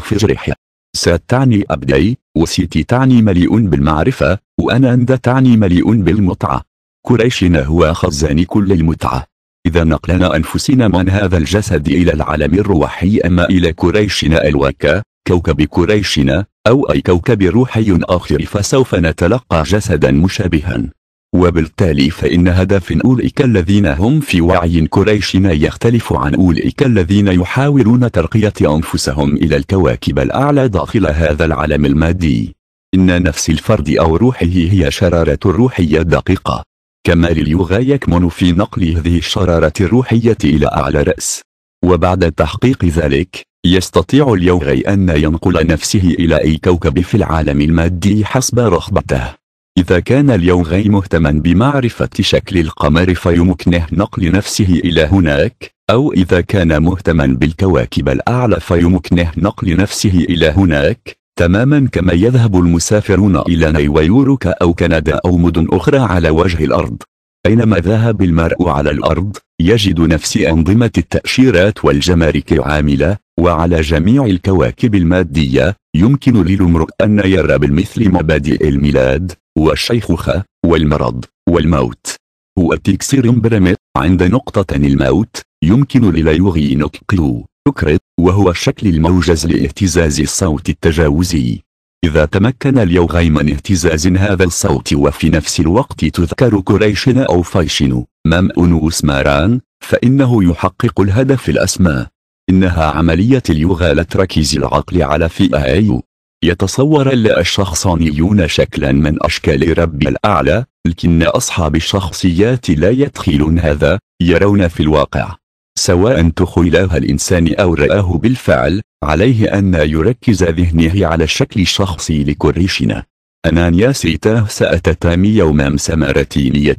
في جريحي. سات تعني أبدي وسيتي تعني مليء بالمعرفة وأنا أند تعني مليء بالمتعة كريشنا هو خزان كل المتعة إذا نقلنا أنفسنا من هذا الجسد إلى العالم الروحي أما إلى كريشنا الوكا كوكب كريشنا أو أي كوكب روحي آخر فسوف نتلقى جسدا مشابها وبالتالي فإن هدف أولئك الذين هم في وعي قريش ما يختلف عن أولئك الذين يحاولون ترقية أنفسهم إلى الكواكب الأعلى داخل هذا العالم المادي إن نفس الفرد أو روحه هي شرارة روحية دقيقة كمال اليوغا يكمن في نقل هذه الشرارة الروحية إلى أعلى رأس وبعد تحقيق ذلك يستطيع اليوغي أن ينقل نفسه إلى أي كوكب في العالم المادي حسب رغبته إذا كان غي مهتما بمعرفة شكل القمر فيمكنه نقل نفسه إلى هناك أو إذا كان مهتما بالكواكب الأعلى فيمكنه نقل نفسه إلى هناك تماما كما يذهب المسافرون إلى نيويورك أو كندا أو مدن أخرى على وجه الأرض أينما ذهب المرء على الأرض يجد نفس أنظمة التأشيرات والجمارك عاملة وعلى جميع الكواكب المادية يمكن للمرء أن يرى بالمثل مبادئ الميلاد والشيخوخة والمرض والموت هو تكسير برمت عند نقطة الموت يمكن لليوغي نققه تكرت وهو الشكل الموجز لاهتزاز الصوت التجاوزي إذا تمكن اليوغي من اهتزاز هذا الصوت وفي نفس الوقت تذكر كريشن أو فايشن ممأن وسماران فإنه يحقق الهدف الأسمى إنها عملية اليوغا لتركيز العقل على فئة أيو يتصور الشخصانيون شكلا من أشكال رب الأعلى لكن أصحاب الشخصيات لا يدخلون هذا يرون في الواقع سواء تخيلها الإنسان أو رآه بالفعل عليه أن يركز ذهنه على الشكل الشخصي لكريشنا أنانيا سيتاه سأتتامي يومام سمارتينية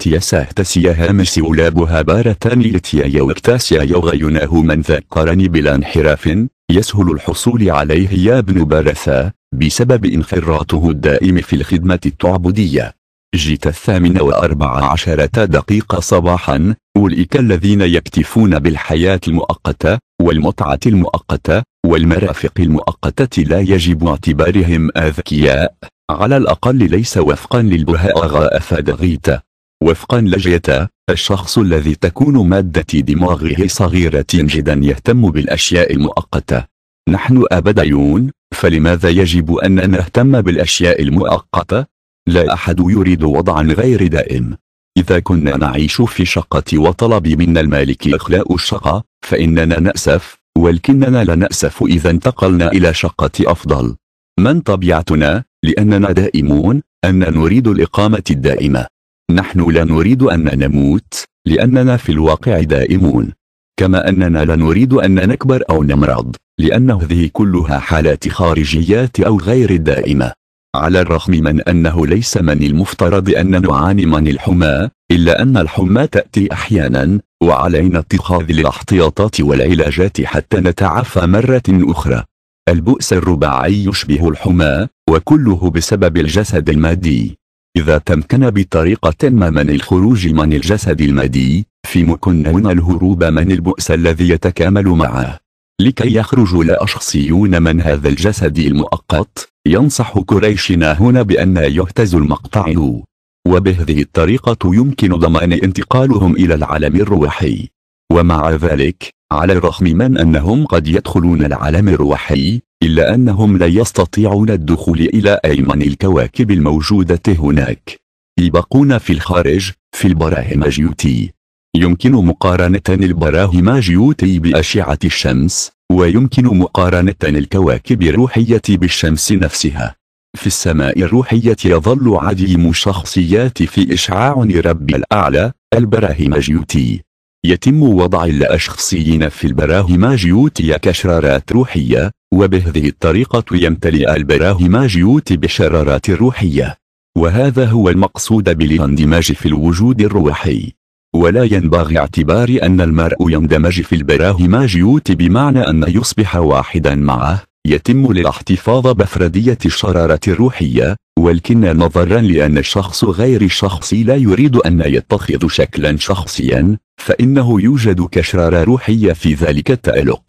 مسي مسيولابها بارتان لتيا يوكتاسيا يوغيناه من ذكرني بلا انحراف يسهل الحصول عليه يا ابن بارثا بسبب انخراطه الدائم في الخدمة التعبدية جيت الثامنة وأربع عشرة دقيقة صباحا أولئك الذين يكتفون بالحياة المؤقتة والمتعة المؤقتة والمرافق المؤقتة لا يجب اعتبارهم أذكياء على الأقل ليس وفقا للبهاء أفاد غيتا وفقا لجيتا الشخص الذي تكون مادة دماغه صغيرة جدا يهتم بالأشياء المؤقتة نحن أبديون فلماذا يجب أن نهتم بالأشياء المؤقتة؟ لا أحد يريد وضعا غير دائم إذا كنا نعيش في شقة وطلب منا المالك إخلاء الشقة فإننا نأسف ولكننا لا نأسف إذا انتقلنا إلى شقة أفضل من طبيعتنا لأننا دائمون أن نريد الإقامة الدائمة نحن لا نريد أن نموت لأننا في الواقع دائمون كما أننا لا نريد أن نكبر أو نمرض لأن هذه كلها حالات خارجيات أو غير دائمة على الرغم من أنه ليس من المفترض أن نعاني من الحمى إلا أن الحمى تأتي أحيانا وعلينا اتخاذ الاحتياطات والعلاجات حتى نتعافى مرة أخرى البؤس الرباعي يشبه الحمى وكله بسبب الجسد المادي إذا تمكن بطريقة ما من الخروج من الجسد المادي في مكنون الهروب من البؤس الذي يتكامل معه لكي يخرج لا أشخصيون من هذا الجسد المؤقت ينصح كريشنا هنا بأن يهتز المقطع وبهذه الطريقة يمكن ضمان انتقالهم إلى العالم الروحي ومع ذلك على الرغم من أنهم قد يدخلون العالم الروحي إلا أنهم لا يستطيعون الدخول إلى أيمن الكواكب الموجودة هناك يبقون في الخارج في البراهمجيوتي يمكن مقارنة البراهما جيوتي بأشعة الشمس ويمكن مقارنة الكواكب الروحية بالشمس نفسها في السماء الروحية يظل عديم الشخصيات في إشعاع رب الأعلى جيوتي يتم وضع الأشخصيين في جيوتي كشرارات روحية وبهذه الطريقة يمتلئ جيوتي بالشرارات الروحية وهذا هو المقصود بالاندماج في الوجود الروحي ولا ينبغي اعتبار أن المرء يندمج في جيوت بمعنى أن يصبح واحدا معه يتم للاحتفاظ بفردية الشرارة الروحية ولكن نظرا لأن الشخص غير شخصي لا يريد أن يتخذ شكلا شخصيا فإنه يوجد كشرارة روحية في ذلك التألق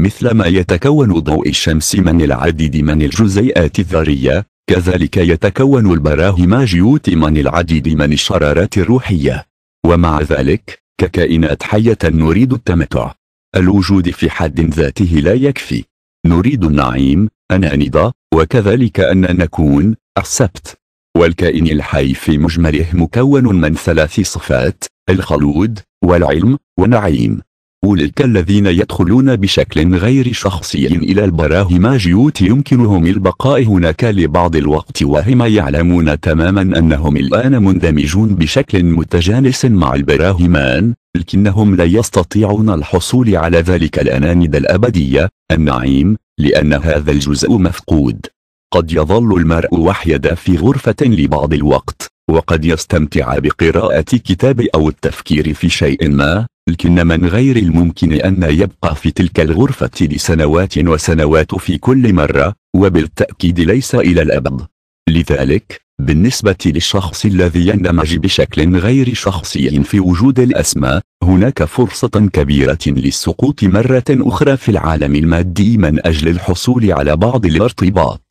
مثل ما يتكون ضوء الشمس من العديد من الجزيئات الذرية كذلك يتكون البراهماجيوت من العديد من الشرارات الروحية ومع ذلك ككائنات حية نريد التمتع الوجود في حد ذاته لا يكفي نريد النعيم أن أنضى وكذلك أن نكون السبت والكائن الحي في مجمله مكون من ثلاث صفات الخلود والعلم ونعيم أولئك الذين يدخلون بشكل غير شخصي إلى البراهما جيوت يمكنهم البقاء هناك لبعض الوقت وهم يعلمون تماما أنهم الآن مندمجون بشكل متجانس مع البراهمان لكنهم لا يستطيعون الحصول على ذلك الأناند الأبدية النعيم لأن هذا الجزء مفقود قد يظل المرء وحيدا في غرفة لبعض الوقت وقد يستمتع بقراءة كتاب أو التفكير في شيء ما لكن من غير الممكن أن يبقى في تلك الغرفة لسنوات وسنوات في كل مرة وبالتأكيد ليس إلى الأبد لذلك بالنسبة للشخص الذي يندمج بشكل غير شخصي في وجود الأسماء هناك فرصة كبيرة للسقوط مرة أخرى في العالم المادي من أجل الحصول على بعض الارتباط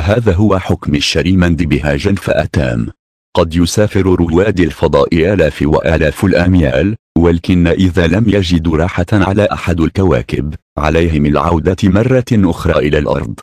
هذا هو حكم الشريمند بهاجا فأتام قد يسافر رواد الفضاء آلاف وآلاف الأميال ولكن إذا لم يجد راحة على أحد الكواكب عليهم العودة مرة أخرى إلى الأرض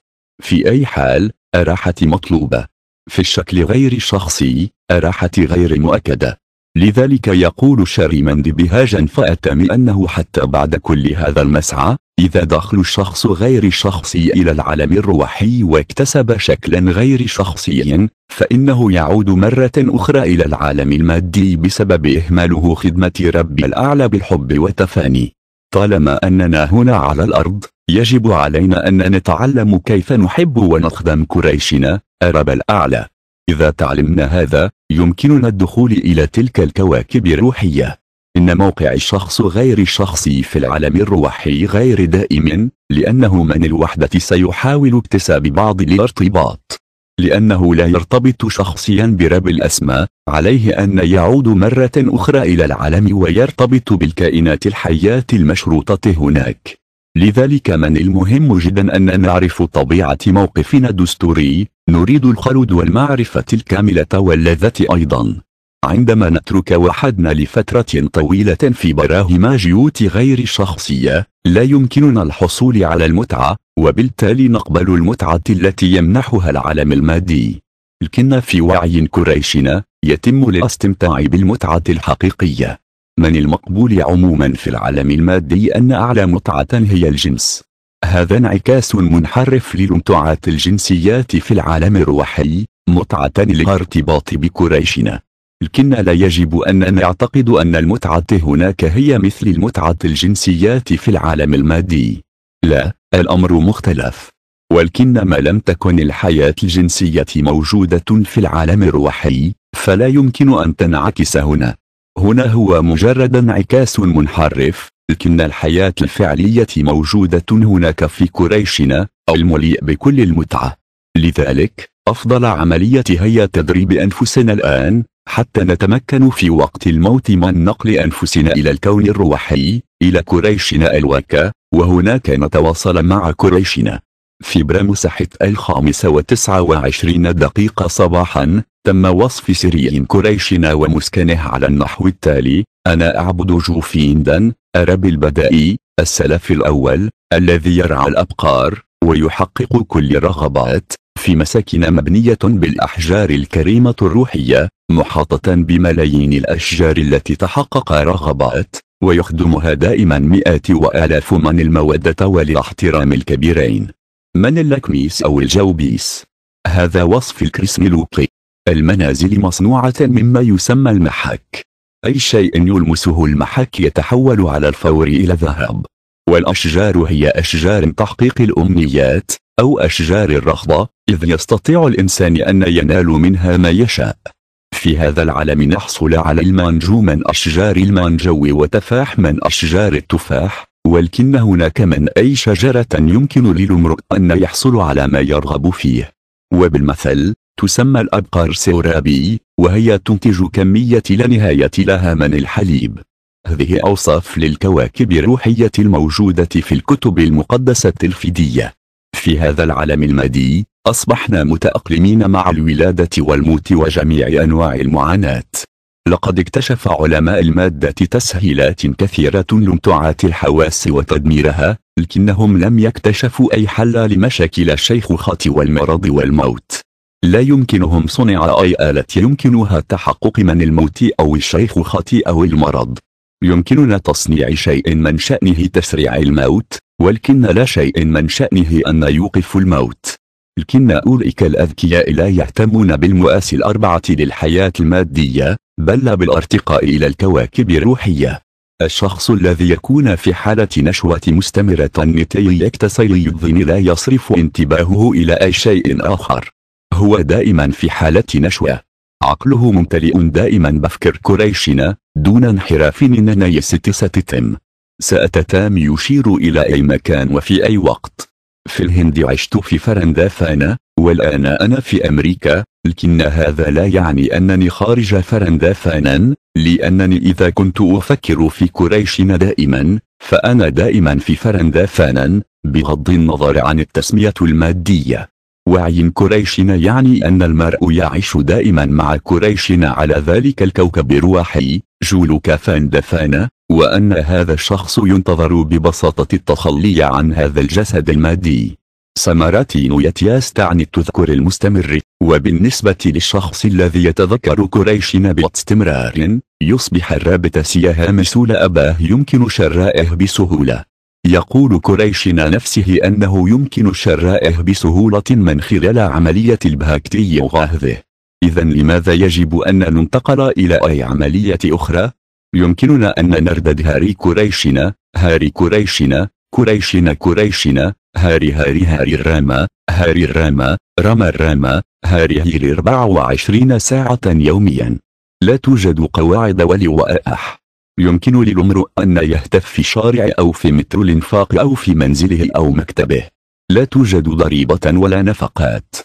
في أي حال الراحة مطلوبة في الشكل غير شخصي الراحة غير مؤكدة لذلك يقول شريمان بهاجا فأتم أنه حتى بعد كل هذا المسعى إذا دخل الشخص غير شخصي إلى العالم الروحي واكتسب شكلا غير شخصيا فإنه يعود مرة أخرى إلى العالم المادي بسبب إهماله خدمة رب الأعلى بالحب والتفاني طالما أننا هنا على الأرض يجب علينا أن نتعلم كيف نحب ونخدم كريشنا الرب الأعلى إذا تعلمنا هذا يمكننا الدخول إلى تلك الكواكب الروحية إن موقع الشخص غير الشخصي في العالم الروحي غير دائم لأنه من الوحدة سيحاول اكتساب بعض الارتباط لأنه لا يرتبط شخصيا برب الأسماء عليه أن يعود مرة أخرى إلى العالم ويرتبط بالكائنات الحية المشروطة هناك لذلك من المهم جدا أن نعرف طبيعة موقفنا الدستوري نريد الخلود والمعرفة الكاملة واللذة أيضا عندما نترك وحدنا لفترة طويلة في براهما جيوت غير شخصية لا يمكننا الحصول على المتعة وبالتالي نقبل المتعة التي يمنحها العالم المادي لكن في وعي كريشنا يتم الاستمتاع بالمتعة الحقيقية من المقبول عموما في العالم المادي أن أعلى متعة هي الجنس هذا انعكاس منحرف للمتعات الجنسيات في العالم الروحي متعة الارتباط بكريشنا لكن لا يجب أن نعتقد أن المتعة هناك هي مثل المتعة الجنسيات في العالم المادي لا الأمر مختلف ولكن ما لم تكن الحياة الجنسية موجودة في العالم الروحي فلا يمكن أن تنعكس هنا هنا هو مجرد انعكاس منحرف لكن الحياة الفعلية موجودة هناك في كريشنا أو المليء بكل المتعة لذلك أفضل عملية هي تدريب أنفسنا الآن حتى نتمكن في وقت الموت من نقل أنفسنا إلى الكون الروحي إلى قريشنا الواكا وهناك نتواصل مع قريشنا في برمسحة الخامسة وتسعة وعشرين دقيقة صباحا تم وصف سري قريشنا ومسكنه على النحو التالي أنا أعبد جوفيندا أرب البدائي السلف الأول الذي يرعى الأبقار ويحقق كل الرغبات في مساكن مبنية بالأحجار الكريمة الروحية محاطة بملايين الأشجار التي تحقق رغبات ويخدمها دائما مئات وآلاف من المودة والاحترام الكبيرين من اللاكميس أو الجوبيس هذا وصف الكريسميلوقي المنازل مصنوعة مما يسمى المحك أي شيء يلمسه المحك يتحول على الفور إلى ذهب والأشجار هي أشجار تحقيق الأمنيات أو أشجار الرغبة إذ يستطيع الإنسان أن ينال منها ما يشاء في هذا العالم نحصل على المانجو من أشجار المانجو وتفاح من أشجار التفاح ولكن هناك من أي شجرة يمكن للمرء أن يحصل على ما يرغب فيه وبالمثل تسمى الأبقار سورابي وهي تنتج كمية لا نهاية لها من الحليب هذه أوصاف للكواكب الروحية الموجودة في الكتب المقدسة الفيدية في هذا العالم المادي أصبحنا متأقلمين مع الولادة والموت وجميع أنواع المعاناة لقد اكتشف علماء المادة تسهيلات كثيرة لمتعات الحواس وتدميرها لكنهم لم يكتشفوا أي حل لمشاكل الشيخوخة والمرض والموت لا يمكنهم صنع أي آلة يمكنها تحقق من الموت أو الشيخوخة أو المرض يمكننا تصنيع شيء من شأنه تسريع الموت ولكن لا شيء من شأنه أن يوقف الموت لكن أولئك الأذكياء لا يهتمون بالمؤاس الأربعة للحياة المادية بل بالارتقاء إلى الكواكب الروحية الشخص الذي يكون في حالة نشوة مستمرة نتي يكتسي الظن لا يصرف انتباهه إلى أي شيء آخر هو دائما في حالة نشوة عقله ممتلئ دائما بفكر كريشنا دون انحراف النني ستسة تم سأتتام يشير إلى أي مكان وفي أي وقت في الهند عشت في فرندا فانا والآن أنا في أمريكا لكن هذا لا يعني أنني خارج فرندا فانا لأنني إذا كنت أفكر في كريشنا دائما فأنا دائما في فرندا فانا بغض النظر عن التسمية المادية وعي قريش يعني أن المرء يعيش دائما مع قريش على ذلك الكوكب الروحي جول كفان دفانا وأن هذا الشخص ينتظر ببساطة التخلي عن هذا الجسد المادي سمراتي نويتياس تعني التذكر المستمر وبالنسبة للشخص الذي يتذكر قريش باستمرار يصبح الرابط سياها مسؤول أباه يمكن شرائه بسهولة يقول كريشنا نفسه أنه يمكن شرائه بسهولة من خلال عملية البهاكتي وغاهذه إذا لماذا يجب أن ننتقل إلى أي عملية أخرى؟ يمكننا أن نردد هاري كريشنا هاري كريشنا كريشنا كريشنا هاري هاري هاري الراما هاري الراما راما الراما هاري هيري 24 ساعة يوميا لا توجد قواعد ولوائح يمكن للمرء أن يهتف في شارع أو في مترو الانفاق أو في منزله أو مكتبه لا توجد ضريبة ولا نفقات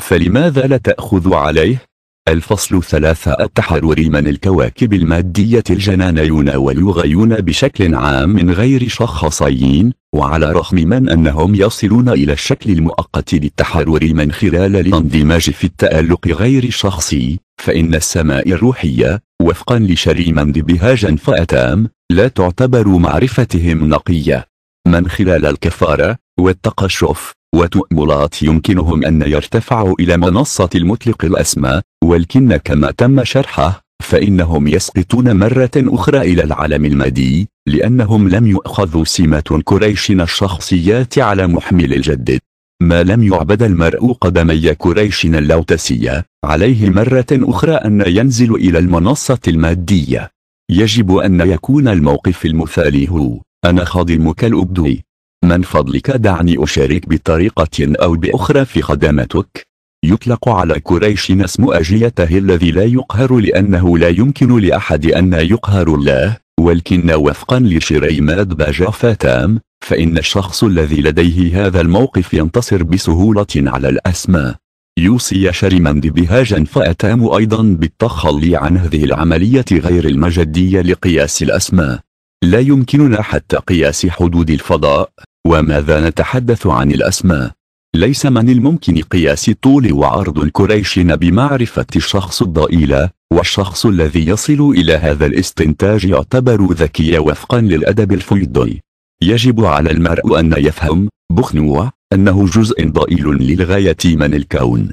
فلماذا لا تأخذ عليه؟ الفصل ثلاثة التحرر من الكواكب المادية الجنانيون واليوغيون بشكل عام من غير شخصيين وعلى رغم من أنهم يصلون إلى الشكل المؤقت للتحرر من خلال الاندماج في التألق غير الشخصي فإن السماء الروحية وفقا لشريمان دبهاجا فأتام لا تعتبر معرفتهم نقية من خلال الكفارة والتقشف وتؤملات يمكنهم أن يرتفعوا إلى منصة المطلق الأسمى ولكن كما تم شرحه فإنهم يسقطون مرة أخرى إلى العالم المادي لأنهم لم يؤخذوا سمة كريش الشخصيات على محمل الجد ما لم يعبد المرء قدمي كريش اللوتسية عليه مرة أخرى أن ينزل إلى المنصة المادية يجب أن يكون الموقف المثالي هو أنا خادمك الأبدي من فضلك دعني أشارك بطريقة أو بأخرى في خدمتك يطلق على كريش اسم أجيته الذي لا يقهر لأنه لا يمكن لأحد أن يقهر الله ولكن وفقا لشريماد فاتام فإن الشخص الذي لديه هذا الموقف ينتصر بسهولة على الأسماء يوصي شريماند بهاجا فأتام أيضا بالتخلي عن هذه العملية غير المجدية لقياس الأسماء لا يمكننا حتى قياس حدود الفضاء وماذا نتحدث عن الأسماء؟ ليس من الممكن قياس طول وعرض الكريشين بمعرفة الشخص الضئيلة والشخص الذي يصل إلى هذا الاستنتاج يعتبر ذكي وفقا للأدب الفيضي يجب على المرء أن يفهم بخنوع أنه جزء ضئيل للغاية من الكون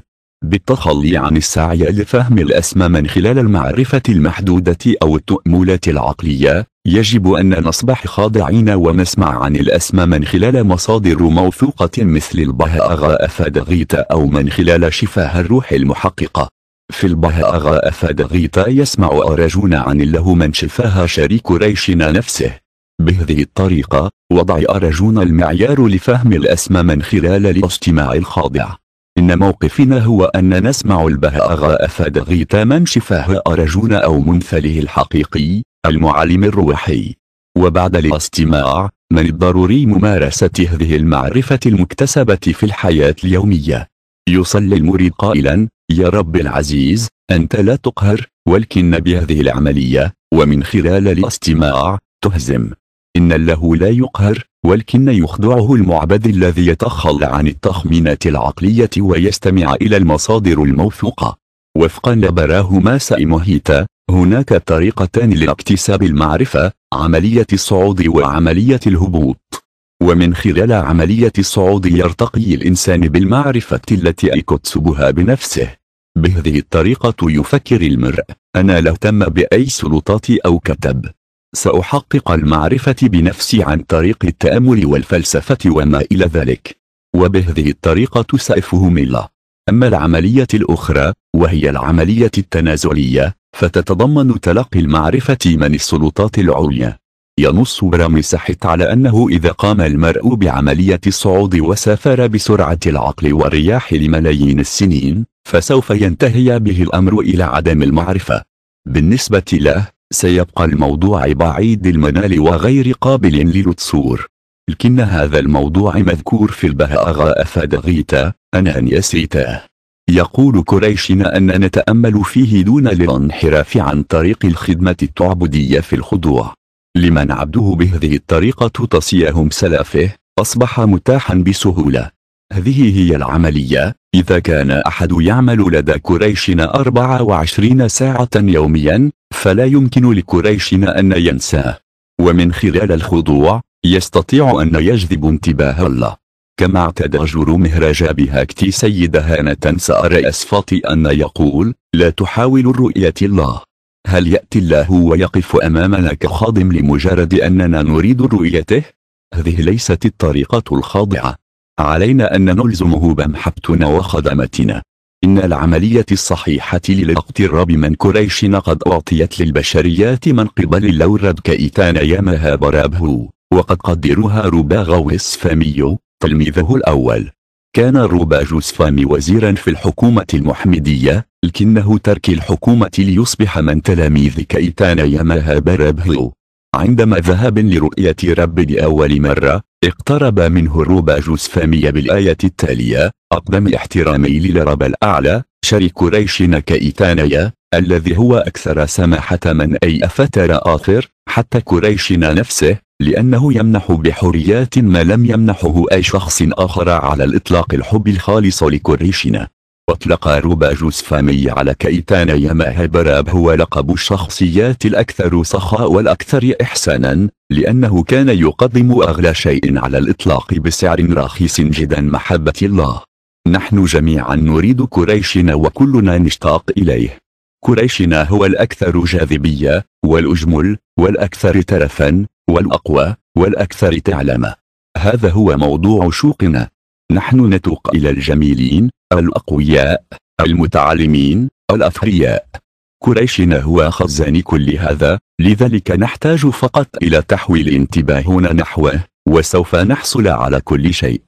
بالتخلي عن السعي لفهم الأسماء من خلال المعرفة المحدودة أو التأملات العقلية يجب أن نصبح خاضعين ونسمع عن الأسماء من خلال مصادر موثوقة مثل البهاء أفادغيتا أو من خلال شفاه الروح المحققة في البهاء أفادغيتا يسمع أراجون عن الله من شفاه شريك ريشنا نفسه بهذه الطريقة وضع أراجون المعيار لفهم الأسماء من خلال الاستماع الخاضع إن موقفنا هو أن نسمع البهاء أفاد غيتاما شفاه أرجون أو منثله الحقيقي المعلم الروحي وبعد الاستماع من الضروري ممارسة هذه المعرفة المكتسبة في الحياة اليومية يصلي المريد قائلا يا رب العزيز أنت لا تقهر ولكن بهذه العملية ومن خلال الاستماع تهزم إن الله لا يقهر ولكن يخدعه المعبد الذي يتخلى عن التخمينات العقلية ويستمع إلى المصادر الموثوقة وفقا لبراهما سيمهيتا هناك طريقتان لاكتساب المعرفة عملية الصعود وعملية الهبوط ومن خلال عملية الصعود يرتقي الإنسان بالمعرفة التي يكتسبها بنفسه بهذه الطريقة يفكر المرء أنا لو تم بأي سلطات أو كتب سأحقق المعرفة بنفسي عن طريق التأمل والفلسفة وما إلى ذلك وبهذه الطريقة سأفهم الله أما العملية الأخرى وهي العملية التنازلية فتتضمن تلقي المعرفة من السلطات العليا ينص برامي ساحت على أنه إذا قام المرء بعملية الصعود وسافر بسرعة العقل والرياح لملايين السنين فسوف ينتهي به الأمر إلى عدم المعرفة بالنسبة له سيبقى الموضوع بعيد المنال وغير قابل للتصور لكن هذا الموضوع مذكور في أفاد غيتا أنا أن أنانيسيتا يقول كريشنا أن نتأمل فيه دون الانحراف عن طريق الخدمة التعبدية في الخضوع لمن عبده بهذه الطريقة تصيهم سلافه أصبح متاحا بسهولة هذه هي العملية إذا كان أحد يعمل لدى كريش 24 ساعة يوميا فلا يمكن لكريش أن ينساه ومن خلال الخضوع يستطيع أن يجذب انتباه الله كما اعتاد جورو مهراج بهاكتي سيد هانة سأرى أسفاتي أن يقول لا تحاول الرؤية الله هل يأتي الله ويقف أمامنا كخادم لمجرد أننا نريد رؤيته؟ هذه ليست الطريقة الخاضعة علينا أن نلزمه بمحبتنا وخدمتنا إن العملية الصحيحة للاقتراب من كريش قد أعطيت للبشريات من قبل لورد كإتان أيامها برابه وقد قدرها رباغ فاميو تلميذه الأول كان الرباج جوسفامي وزيرا في الحكومة المحمدية لكنه ترك الحكومة ليصبح من تلاميذ كإتان يامها برابهو عندما ذهب لرؤية رب لأول مرة اقترب منه الربا جوسفامية بالآية التالية أقدم احترامي للرب الأعلى شريك ريشنا كإيتانيا الذي هو أكثر سماحة من أي فتر آخر حتى كريشنا نفسه لأنه يمنح بحريات ما لم يمنحه أي شخص آخر على الإطلاق الحب الخالص لكريشنا واطلق روبا جوسفامي على كيتان يماهبراب هو لقب الشخصيات الأكثر سخاء والأكثر إحسانا لأنه كان يقدم أغلى شيء على الإطلاق بسعر رخيص جدا محبة الله نحن جميعا نريد كريشنا وكلنا نشتاق إليه كريشنا هو الأكثر جاذبية والأجمل والأكثر ترفا والأقوى والأكثر تعلمة هذا هو موضوع شوقنا نحن نتوق إلى الجميلين الأقوياء المتعلمين الأثرياء قريش هو خزان كل هذا لذلك نحتاج فقط إلى تحويل انتباهنا نحوه وسوف نحصل على كل شيء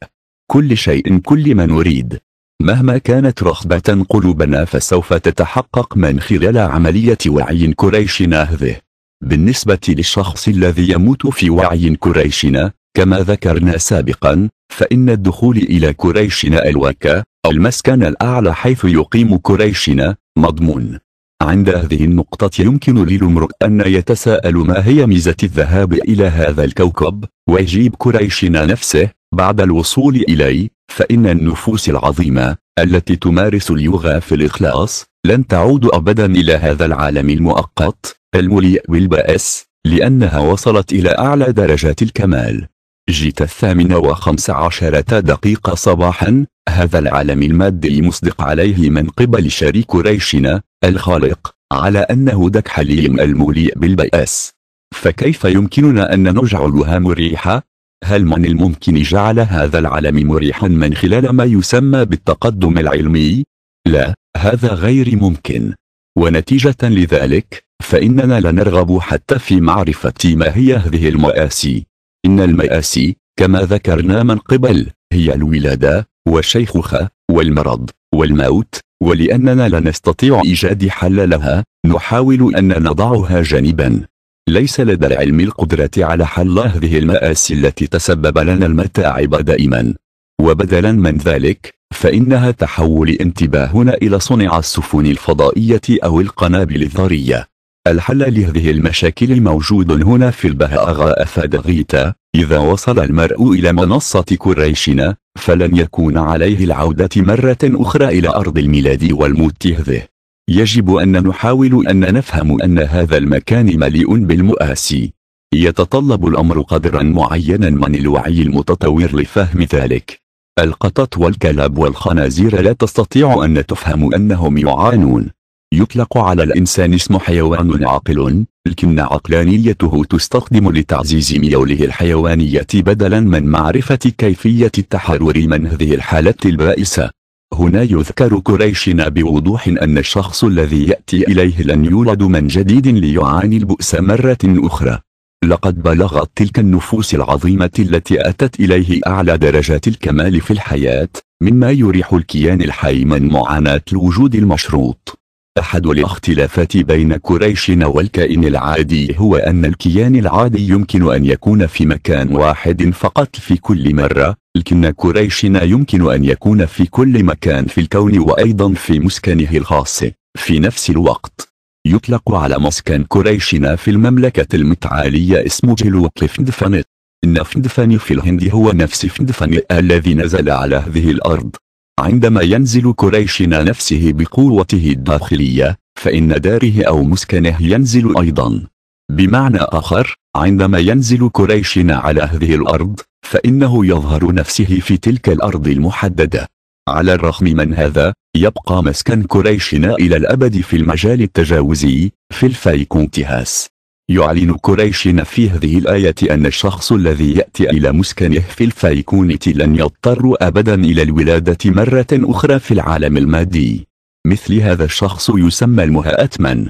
كل شيء كل ما نريد مهما كانت رغبة قلوبنا فسوف تتحقق من خلال عملية وعي قريشنا هذه بالنسبة للشخص الذي يموت في وعي قريشنا كما ذكرنا سابقا فإن الدخول إلى قريشنا الوكا المسكن الأعلى حيث يقيم كريشنا مضمون عند هذه النقطة يمكن للمرء أن يتساءل ما هي ميزة الذهاب إلى هذا الكوكب ويجيب كريشنا نفسه بعد الوصول إليه فإن النفوس العظيمة التي تمارس اليوغا في الإخلاص لن تعود أبدا إلى هذا العالم المؤقت المليء بالبأس لأنها وصلت إلى أعلى درجات الكمال جيت الثامنة وخمس عشرة دقيقة صباحا هذا العالم المادي مصدق عليه من قبل شريك ريشنا الخالق على أنه دك حليم المليء بالبئاس فكيف يمكننا أن نجعلها مريحة؟ هل من الممكن جعل هذا العالم مريحا من خلال ما يسمى بالتقدم العلمي؟ لا، هذا غير ممكن ونتيجة لذلك فإننا لا نرغب حتى في معرفة ما هي هذه المآسي إن المآسي كما ذكرنا من قبل هي الولادة والشيخوخة والمرض والموت ولأننا لا نستطيع إيجاد حل لها نحاول أن نضعها جانبا ليس لدى العلم القدرة على حل هذه المآسي التي تسبب لنا المتاعب دائما وبدلا من ذلك فإنها تحول انتباهنا إلى صنع السفن الفضائية أو القنابل الذرية الحل لهذه المشاكل موجود هنا في أفاد غيتا إذا وصل المرء إلى منصة كريشنا فلن يكون عليه العودة مرة أخرى إلى أرض الميلاد والموت هذه يجب أن نحاول أن نفهم أن هذا المكان مليء بالمؤاسي يتطلب الأمر قدرا معينا من الوعي المتطور لفهم ذلك القطط والكلاب والخنازير لا تستطيع أن تفهم أنهم يعانون يطلق على الإنسان اسم حيوان عاقل لكن عقلانيته تستخدم لتعزيز ميوله الحيوانية بدلا من معرفة كيفية التحرر من هذه الحالة البائسة هنا يذكر كريشنا بوضوح أن الشخص الذي يأتي إليه لن يولد من جديد ليعاني البؤس مرة أخرى لقد بلغت تلك النفوس العظيمة التي أتت إليه أعلى درجات الكمال في الحياة مما يريح الكيان الحي من معاناة الوجود المشروط أحد الاختلافات بين كريش والكائن العادي هو أن الكيان العادي يمكن أن يكون في مكان واحد فقط في كل مرة لكن قريش يمكن أن يكون في كل مكان في الكون وأيضا في مسكنه الخاص في نفس الوقت يطلق على مسكن قريش في المملكة المتعالية اسم جلوك إن فندفاني في الهند هو نفس فندفاني الذي نزل على هذه الأرض عندما ينزل كريشنا نفسه بقوته الداخلية فإن داره أو مسكنه ينزل أيضا بمعنى آخر عندما ينزل كريشنا على هذه الأرض فإنه يظهر نفسه في تلك الأرض المحددة على الرغم من هذا يبقى مسكن كريشنا إلى الأبد في المجال التجاوزي في الفايكونتهاس يعلن قريش في هذه الآية أن الشخص الذي يأتي إلى مسكنه في الفيكونة لن يضطر أبدا إلى الولادة مرة أخرى في العالم المادي مثل هذا الشخص يسمى المهاتمن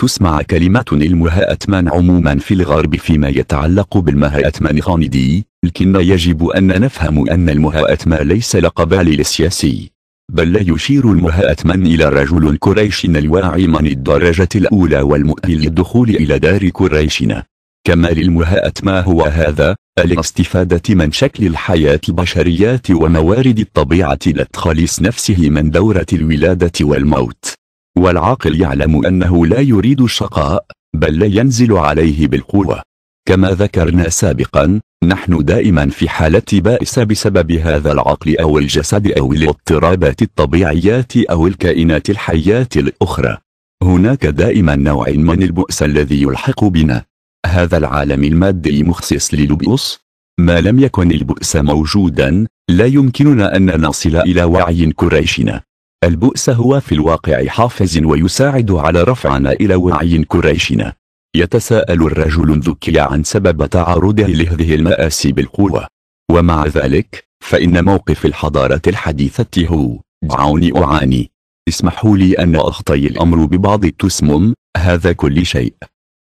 تسمع كلمة المهاتمن عموما في الغرب فيما يتعلق بالمهاتمن خاندي لكن يجب أن نفهم أن المهاتمن ليس لقب للسياسي بل لا يشير المهاتمن إلى رجل قريش الواعي من الدرجة الأولى والمؤهل للدخول إلى دار قريشنا كما للمهات ما هو هذا الاستفادة من شكل الحياة البشرية وموارد الطبيعة لتخلص نفسه من دورة الولادة والموت والعاقل يعلم أنه لا يريد الشقاء بل لا ينزل عليه بالقوة كما ذكرنا سابقا نحن دائما في حالة بائسة بسبب هذا العقل أو الجسد أو الاضطرابات الطبيعيات أو الكائنات الحية الأخرى هناك دائما نوع من البؤس الذي يلحق بنا هذا العالم المادي مخصص للبؤس ما لم يكن البؤس موجودا لا يمكننا أن نصل إلى وعي كريشنا البؤس هو في الواقع حافز ويساعد على رفعنا إلى وعي كريشنا يتساءل الرجل الذكي عن سبب تعرضه لهذه المآسي بالقوة ومع ذلك فإن موقف الحضارة الحديثة هو دعوني أعاني اسمحوا لي أن أخطي الأمر ببعض التسمم هذا كل شيء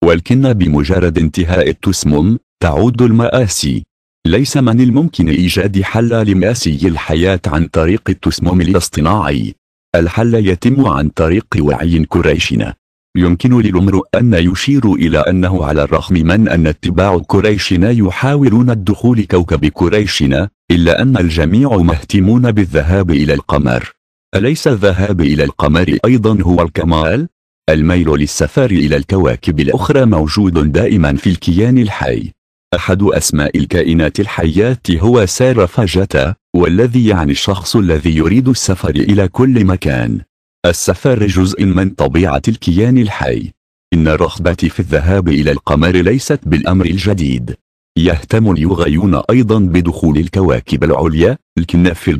ولكن بمجرد انتهاء التسمم تعود المآسي ليس من الممكن إيجاد حل لمآسي الحياة عن طريق التسمم الاصطناعي الحل يتم عن طريق وعي كريشنا يمكن للمرء أن يشير إلى أنه على الرغم من أن اتباع قريشنا يحاولون الدخول كوكب قريشنا إلا أن الجميع مهتمون بالذهاب إلى القمر أليس الذهاب إلى القمر أيضا هو الكمال؟ الميل للسفر إلى الكواكب الأخرى موجود دائما في الكيان الحي أحد أسماء الكائنات الحية هو سارفاجتا والذي يعني الشخص الذي يريد السفر إلى كل مكان السفر جزء من طبيعة الكيان الحي إن الرغبة في الذهاب إلى القمر ليست بالأمر الجديد يهتم اليوغيون أيضا بدخول الكواكب العليا لكن في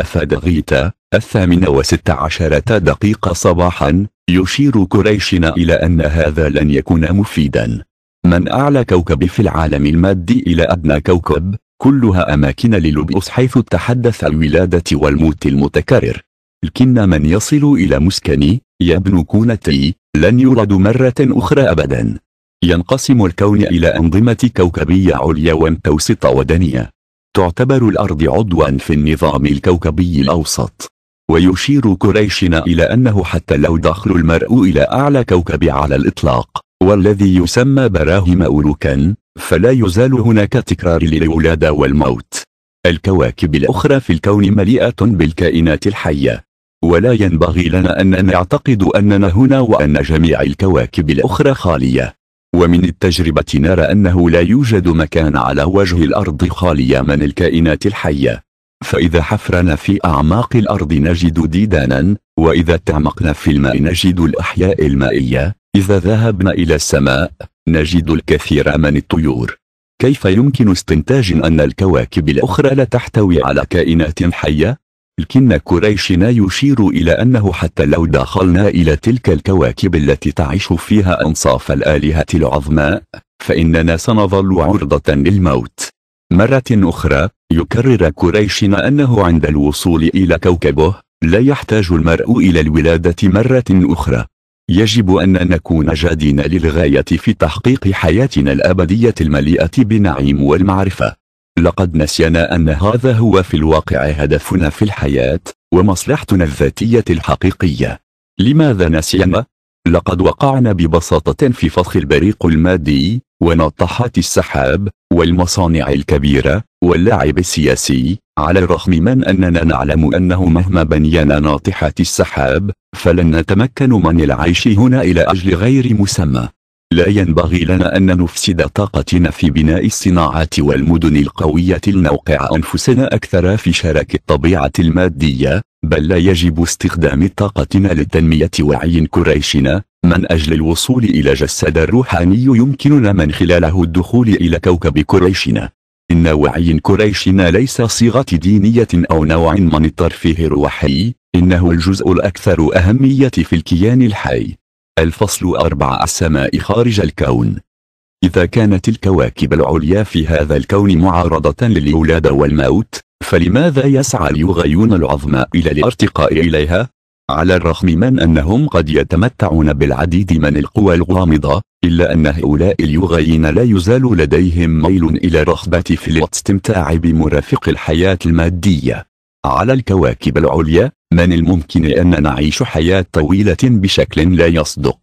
أفاد غيتا الثامنة وست عشرة دقيقة صباحا يشير كريشنا إلى أن هذا لن يكون مفيدا من أعلى كوكب في العالم المادي إلى أدنى كوكب كلها أماكن للبؤس حيث تحدث الولادة والموت المتكرر لكن من يصل إلى مسكني ابن كونتي لن يرد مرة أخرى أبدا ينقسم الكون إلى أنظمة كوكبية عليا ومتوسطة ودنية تعتبر الأرض عضوا في النظام الكوكبي الأوسط ويشير كريشنا إلى أنه حتى لو دخل المرء إلى أعلى كوكب على الإطلاق والذي يسمى براهم أوروكا فلا يزال هناك تكرار للولادة والموت الكواكب الأخرى في الكون مليئة بالكائنات الحية ولا ينبغي لنا أن نعتقد أننا هنا وأن جميع الكواكب الأخرى خالية ومن التجربة نرى أنه لا يوجد مكان على وجه الأرض خالية من الكائنات الحية فإذا حفرنا في أعماق الأرض نجد ديدانا وإذا تعمقنا في الماء نجد الأحياء المائية إذا ذهبنا إلى السماء نجد الكثير من الطيور كيف يمكن استنتاج أن الكواكب الأخرى لا تحتوي على كائنات حية؟ لكن كريشنا يشير إلى أنه حتى لو دخلنا إلى تلك الكواكب التي تعيش فيها أنصاف الآلهة العظماء فإننا سنظل عرضة للموت مرة أخرى يكرر كريشنا أنه عند الوصول إلى كوكبه لا يحتاج المرء إلى الولادة مرة أخرى يجب أن نكون جادين للغاية في تحقيق حياتنا الأبدية المليئة بالنعيم والمعرفة لقد نسينا أن هذا هو في الواقع هدفنا في الحياة ومصلحتنا الذاتية الحقيقية لماذا نسينا؟ لقد وقعنا ببساطة في فخ البريق المادي وناطحات السحاب والمصانع الكبيرة واللعب السياسي على الرغم من أننا نعلم أنه مهما بنينا ناطحات السحاب فلن نتمكن من العيش هنا إلى أجل غير مسمى لا ينبغي لنا أن نفسد طاقتنا في بناء الصناعات والمدن القوية لنوقع أنفسنا أكثر في شرك الطبيعة المادية بل لا يجب استخدام طاقتنا لتنمية وعي قريشنا من أجل الوصول إلى جسد الروحاني يمكننا من خلاله الدخول إلى كوكب قريشنا إن وعي قريشنا ليس صيغة دينية أو نوع من الترفيه الروحي إنه الجزء الأكثر أهمية في الكيان الحي الفصل أربع السماء خارج الكون إذا كانت الكواكب العليا في هذا الكون معارضة للولادة والموت فلماذا يسعى اليوغيون العظمى إلى الارتقاء إليها؟ على الرغم من أنهم قد يتمتعون بالعديد من القوى الغامضة إلا أن هؤلاء اليوغيين لا يزال لديهم ميل إلى الرغبة في الاستمتاع بمرافق الحياة المادية على الكواكب العليا من الممكن أن نعيش حياة طويلة بشكل لا يصدق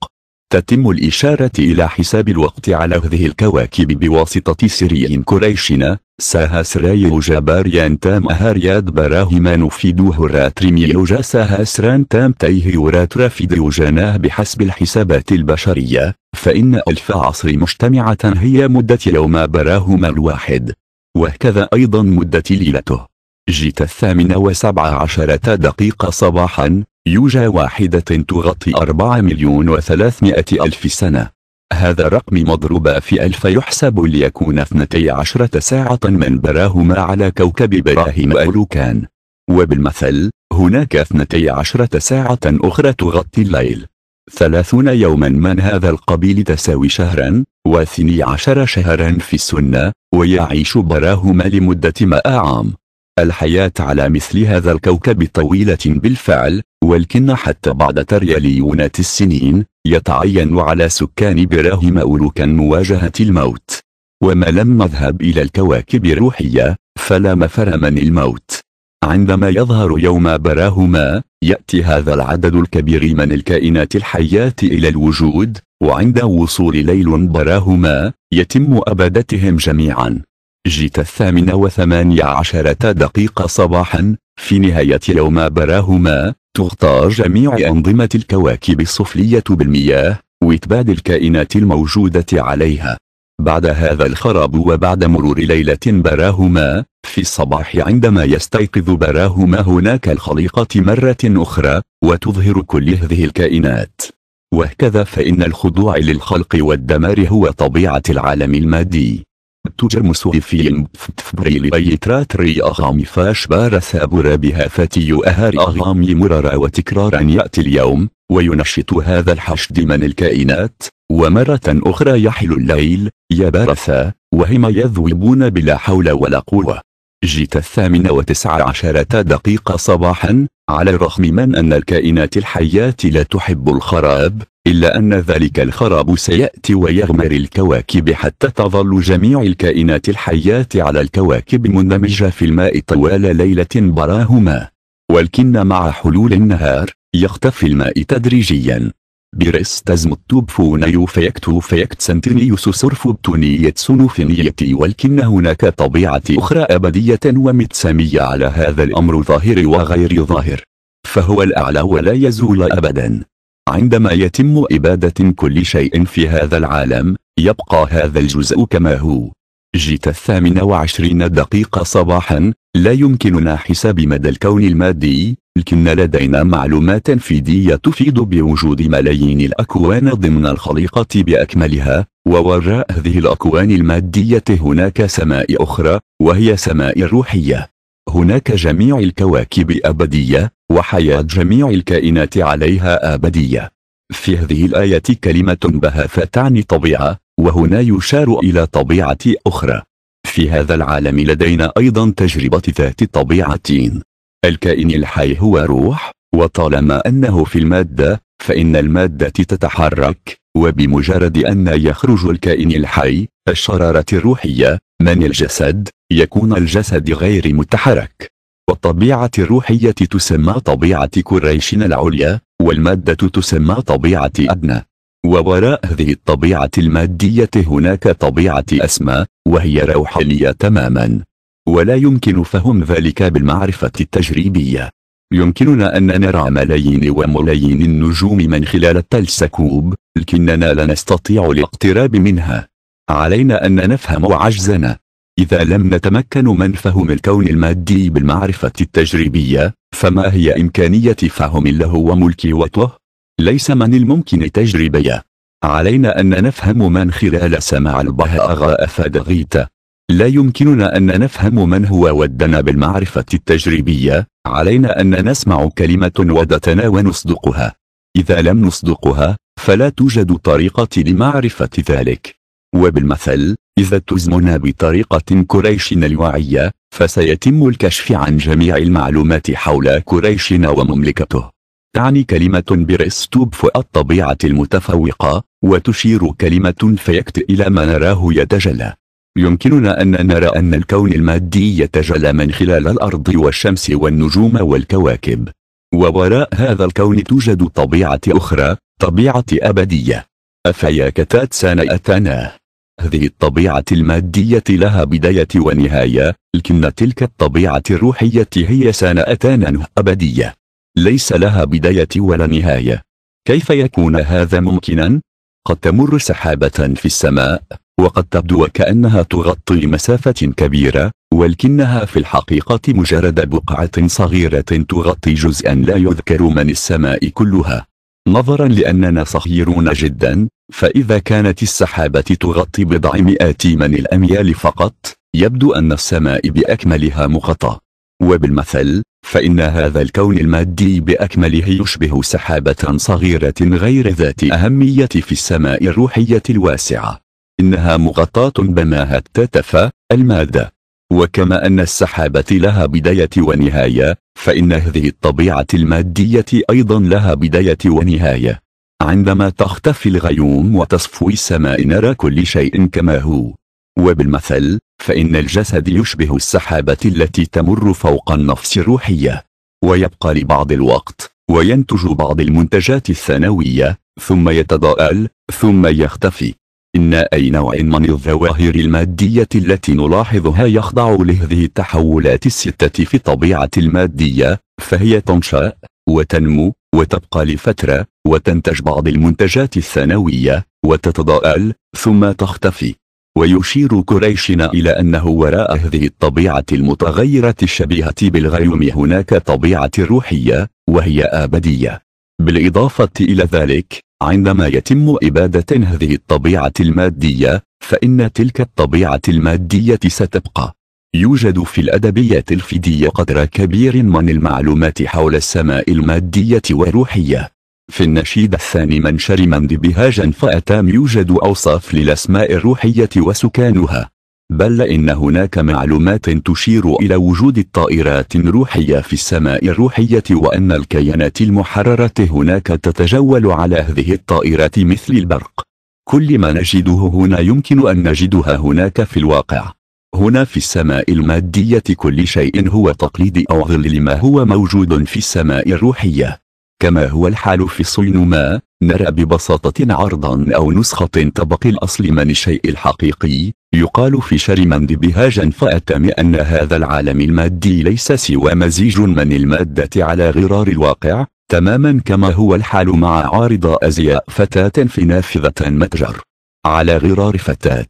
تتم الإشارة إلى حساب الوقت على هذه الكواكب بواسطة سيرين كريشنا ساها سراي جاباريان تام أهارياد براهما نفيدو دوهرات رميوجا ساها سران تام تيهورات رافيديوجاناه بحسب الحسابات البشرية فإن ألف عصر مجتمعة هي مدة يوم براهما الواحد وهكذا أيضا مدة ليلته جيت الثامنة وسبعة عشرة دقيقة صباحا يوجا واحدة تغطي أربعة مليون وثلاثمائة ألف سنة هذا الرقم مضروب في ألف يحسب ليكون اثنتي عشرة ساعة من براهما على كوكب براهم ألوكان وبالمثل هناك اثنتي عشرة ساعة أخرى تغطي الليل ثلاثون يوما من هذا القبيل تساوي شهرا واثني عشر شهرا في السنة ويعيش براهما لمدة مائة عام الحياة على مثل هذا الكوكب طويلة بالفعل ولكن حتى بعد تريليونات السنين يتعين على سكان براهم أولوكا مواجهة الموت وما لم نذهب إلى الكواكب الروحية فلا مفر من الموت عندما يظهر يوم براهما يأتي هذا العدد الكبير من الكائنات الحية إلى الوجود وعند وصول ليل براهما يتم أبادتهم جميعا جيت الثامنة وثمانية عشرة دقيقة صباحا في نهاية يوم براهما تغطى جميع أنظمة الكواكب السفلية بالمياه وإتباد الكائنات الموجودة عليها بعد هذا الخراب وبعد مرور ليلة براهما في الصباح عندما يستيقظ براهما هناك الخليقة مرة أخرى وتظهر كل هذه الكائنات وهكذا فإن الخضوع للخلق والدمار هو طبيعة العالم المادي تجرم سويفي فتفبري أي ري أغامي فاش بارس أبو بها فاتي أهار أغامي مرارا وتكرارا يأتي اليوم وينشط هذا الحشد من الكائنات ومرة أخرى يحل الليل يا بارثا وهما يذوبون بلا حول ولا قوة جيت الثامنة وتسع عشرة دقيقة صباحا على الرغم من أن الكائنات الحية لا تحب الخراب إلا أن ذلك الخراب سيأتي ويغمر الكواكب حتى تظل جميع الكائنات الحية على الكواكب مندمجة في الماء طوال ليلة براهما ولكن مع حلول النهار يختفي الماء تدريجيا برستزم التوبفون يوفيكتو فيكت سنتنيوس سرفوبتوني يتسون فنيتي ولكن هناك طبيعة أخرى أبدية ومتسامية على هذا الأمر ظاهر وغير ظاهر فهو الأعلى ولا يزول أبدا عندما يتم إبادة كل شيء في هذا العالم يبقى هذا الجزء كما هو جيت الثامنة وعشرين دقيقة صباحا لا يمكننا حساب مدى الكون المادي لكن لدينا معلومات فيدية تفيد بوجود ملايين الأكوان ضمن الخليقة بأكملها ووراء هذه الأكوان المادية هناك سماء أخرى وهي سماء روحية هناك جميع الكواكب أبدية وحياة جميع الكائنات عليها أبدية في هذه الآية كلمة بها فتعني طبيعة وهنا يشار إلى طبيعة أخرى في هذا العالم لدينا أيضا تجربة ذات طبيعتين الكائن الحي هو روح وطالما أنه في المادة فإن المادة تتحرك وبمجرد أن يخرج الكائن الحي الشرارة الروحية من الجسد يكون الجسد غير متحرك والطبيعة الروحية تسمى طبيعة كريشن العليا والمادة تسمى طبيعة أدنى ووراء هذه الطبيعة المادية هناك طبيعة أسمى وهي روحانية تماما ولا يمكن فهم ذلك بالمعرفة التجريبية يمكننا أن نرى ملايين وملايين النجوم من خلال التلسكوب لكننا لا نستطيع الاقتراب منها علينا أن نفهم عجزنا إذا لم نتمكن من فهم الكون المادي بالمعرفة التجريبية فما هي إمكانية فهم له وملك وطه؟ ليس من الممكن تجريبيا علينا أن نفهم من خلال سماع البهاء غاء فدغيت لا يمكننا أن نفهم من هو ودنا بالمعرفة التجريبية علينا أن نسمع كلمة ودتنا ونصدقها إذا لم نصدقها فلا توجد طريقة لمعرفة ذلك وبالمثل إذا تزمنا بطريقة كريش الوعية فسيتم الكشف عن جميع المعلومات حول كريش ومملكته تعني كلمة برستوب في الطبيعة المتفوقة وتشير كلمة فيكت إلى ما نراه يتجلى يمكننا أن نرى أن الكون المادي يتجلى من خلال الأرض والشمس والنجوم والكواكب ووراء هذا الكون توجد طبيعة أخرى طبيعة أبدية أفيا كتات سنأتنا هذه الطبيعة المادية لها بداية ونهاية لكن تلك الطبيعة الروحية هي سنأتنا أبدية ليس لها بداية ولا نهاية كيف يكون هذا ممكنا؟ قد تمر سحابة في السماء وقد تبدو وكأنها تغطي مسافة كبيرة ولكنها في الحقيقة مجرد بقعة صغيرة تغطي جزءا لا يذكر من السماء كلها نظرا لأننا صغيرون جدا فإذا كانت السحابة تغطي بضع مئات من الأميال فقط يبدو أن السماء بأكملها مغطى وبالمثل فإن هذا الكون المادي بأكمله يشبه سحابة صغيرة غير ذات أهمية في السماء الروحية الواسعة إنها مغطاة بما هتتف المادة وكما أن السحابة لها بداية ونهاية فإن هذه الطبيعة المادية أيضا لها بداية ونهاية عندما تختفي الغيوم وتصفو السماء نرى كل شيء كما هو وبالمثل فإن الجسد يشبه السحابة التي تمر فوق النفس الروحية ويبقى لبعض الوقت وينتج بعض المنتجات الثانوية ثم يتضاءل ثم يختفي إن أي نوع من الظواهر المادية التي نلاحظها يخضع لهذه التحولات الستة في الطبيعة المادية فهي تنشأ وتنمو وتبقى لفترة وتنتج بعض المنتجات الثانوية وتتضاءل ثم تختفي ويشير كريشنا إلى أنه وراء هذه الطبيعة المتغيرة الشبيهة بالغيوم هناك طبيعة روحية وهي أبدية بالإضافة إلى ذلك عندما يتم إبادة هذه الطبيعة المادية فإن تلك الطبيعة المادية ستبقى يوجد في الأدبيات الفيدية قدر كبير من المعلومات حول السماء المادية والروحية في النشيد الثاني من شرمند بهاجا فأتام يوجد أوصاف للأسماء الروحية وسكانها بل إن هناك معلومات تشير إلى وجود الطائرات الروحية في السماء الروحية وأن الكيانات المحررة هناك تتجول على هذه الطائرات مثل البرق كل ما نجده هنا يمكن أن نجدها هناك في الواقع هنا في السماء المادية كل شيء هو تقليد أو ظل لما هو موجود في السماء الروحية كما هو الحال في ما نرى ببساطة عرضا أو نسخة طبق الأصل من الشيء الحقيقي يقال في شرمند بهاجا فأتم أن هذا العالم المادي ليس سوى مزيج من المادة على غرار الواقع تماما كما هو الحال مع عارض أزياء فتاة في نافذة متجر على غرار فتاة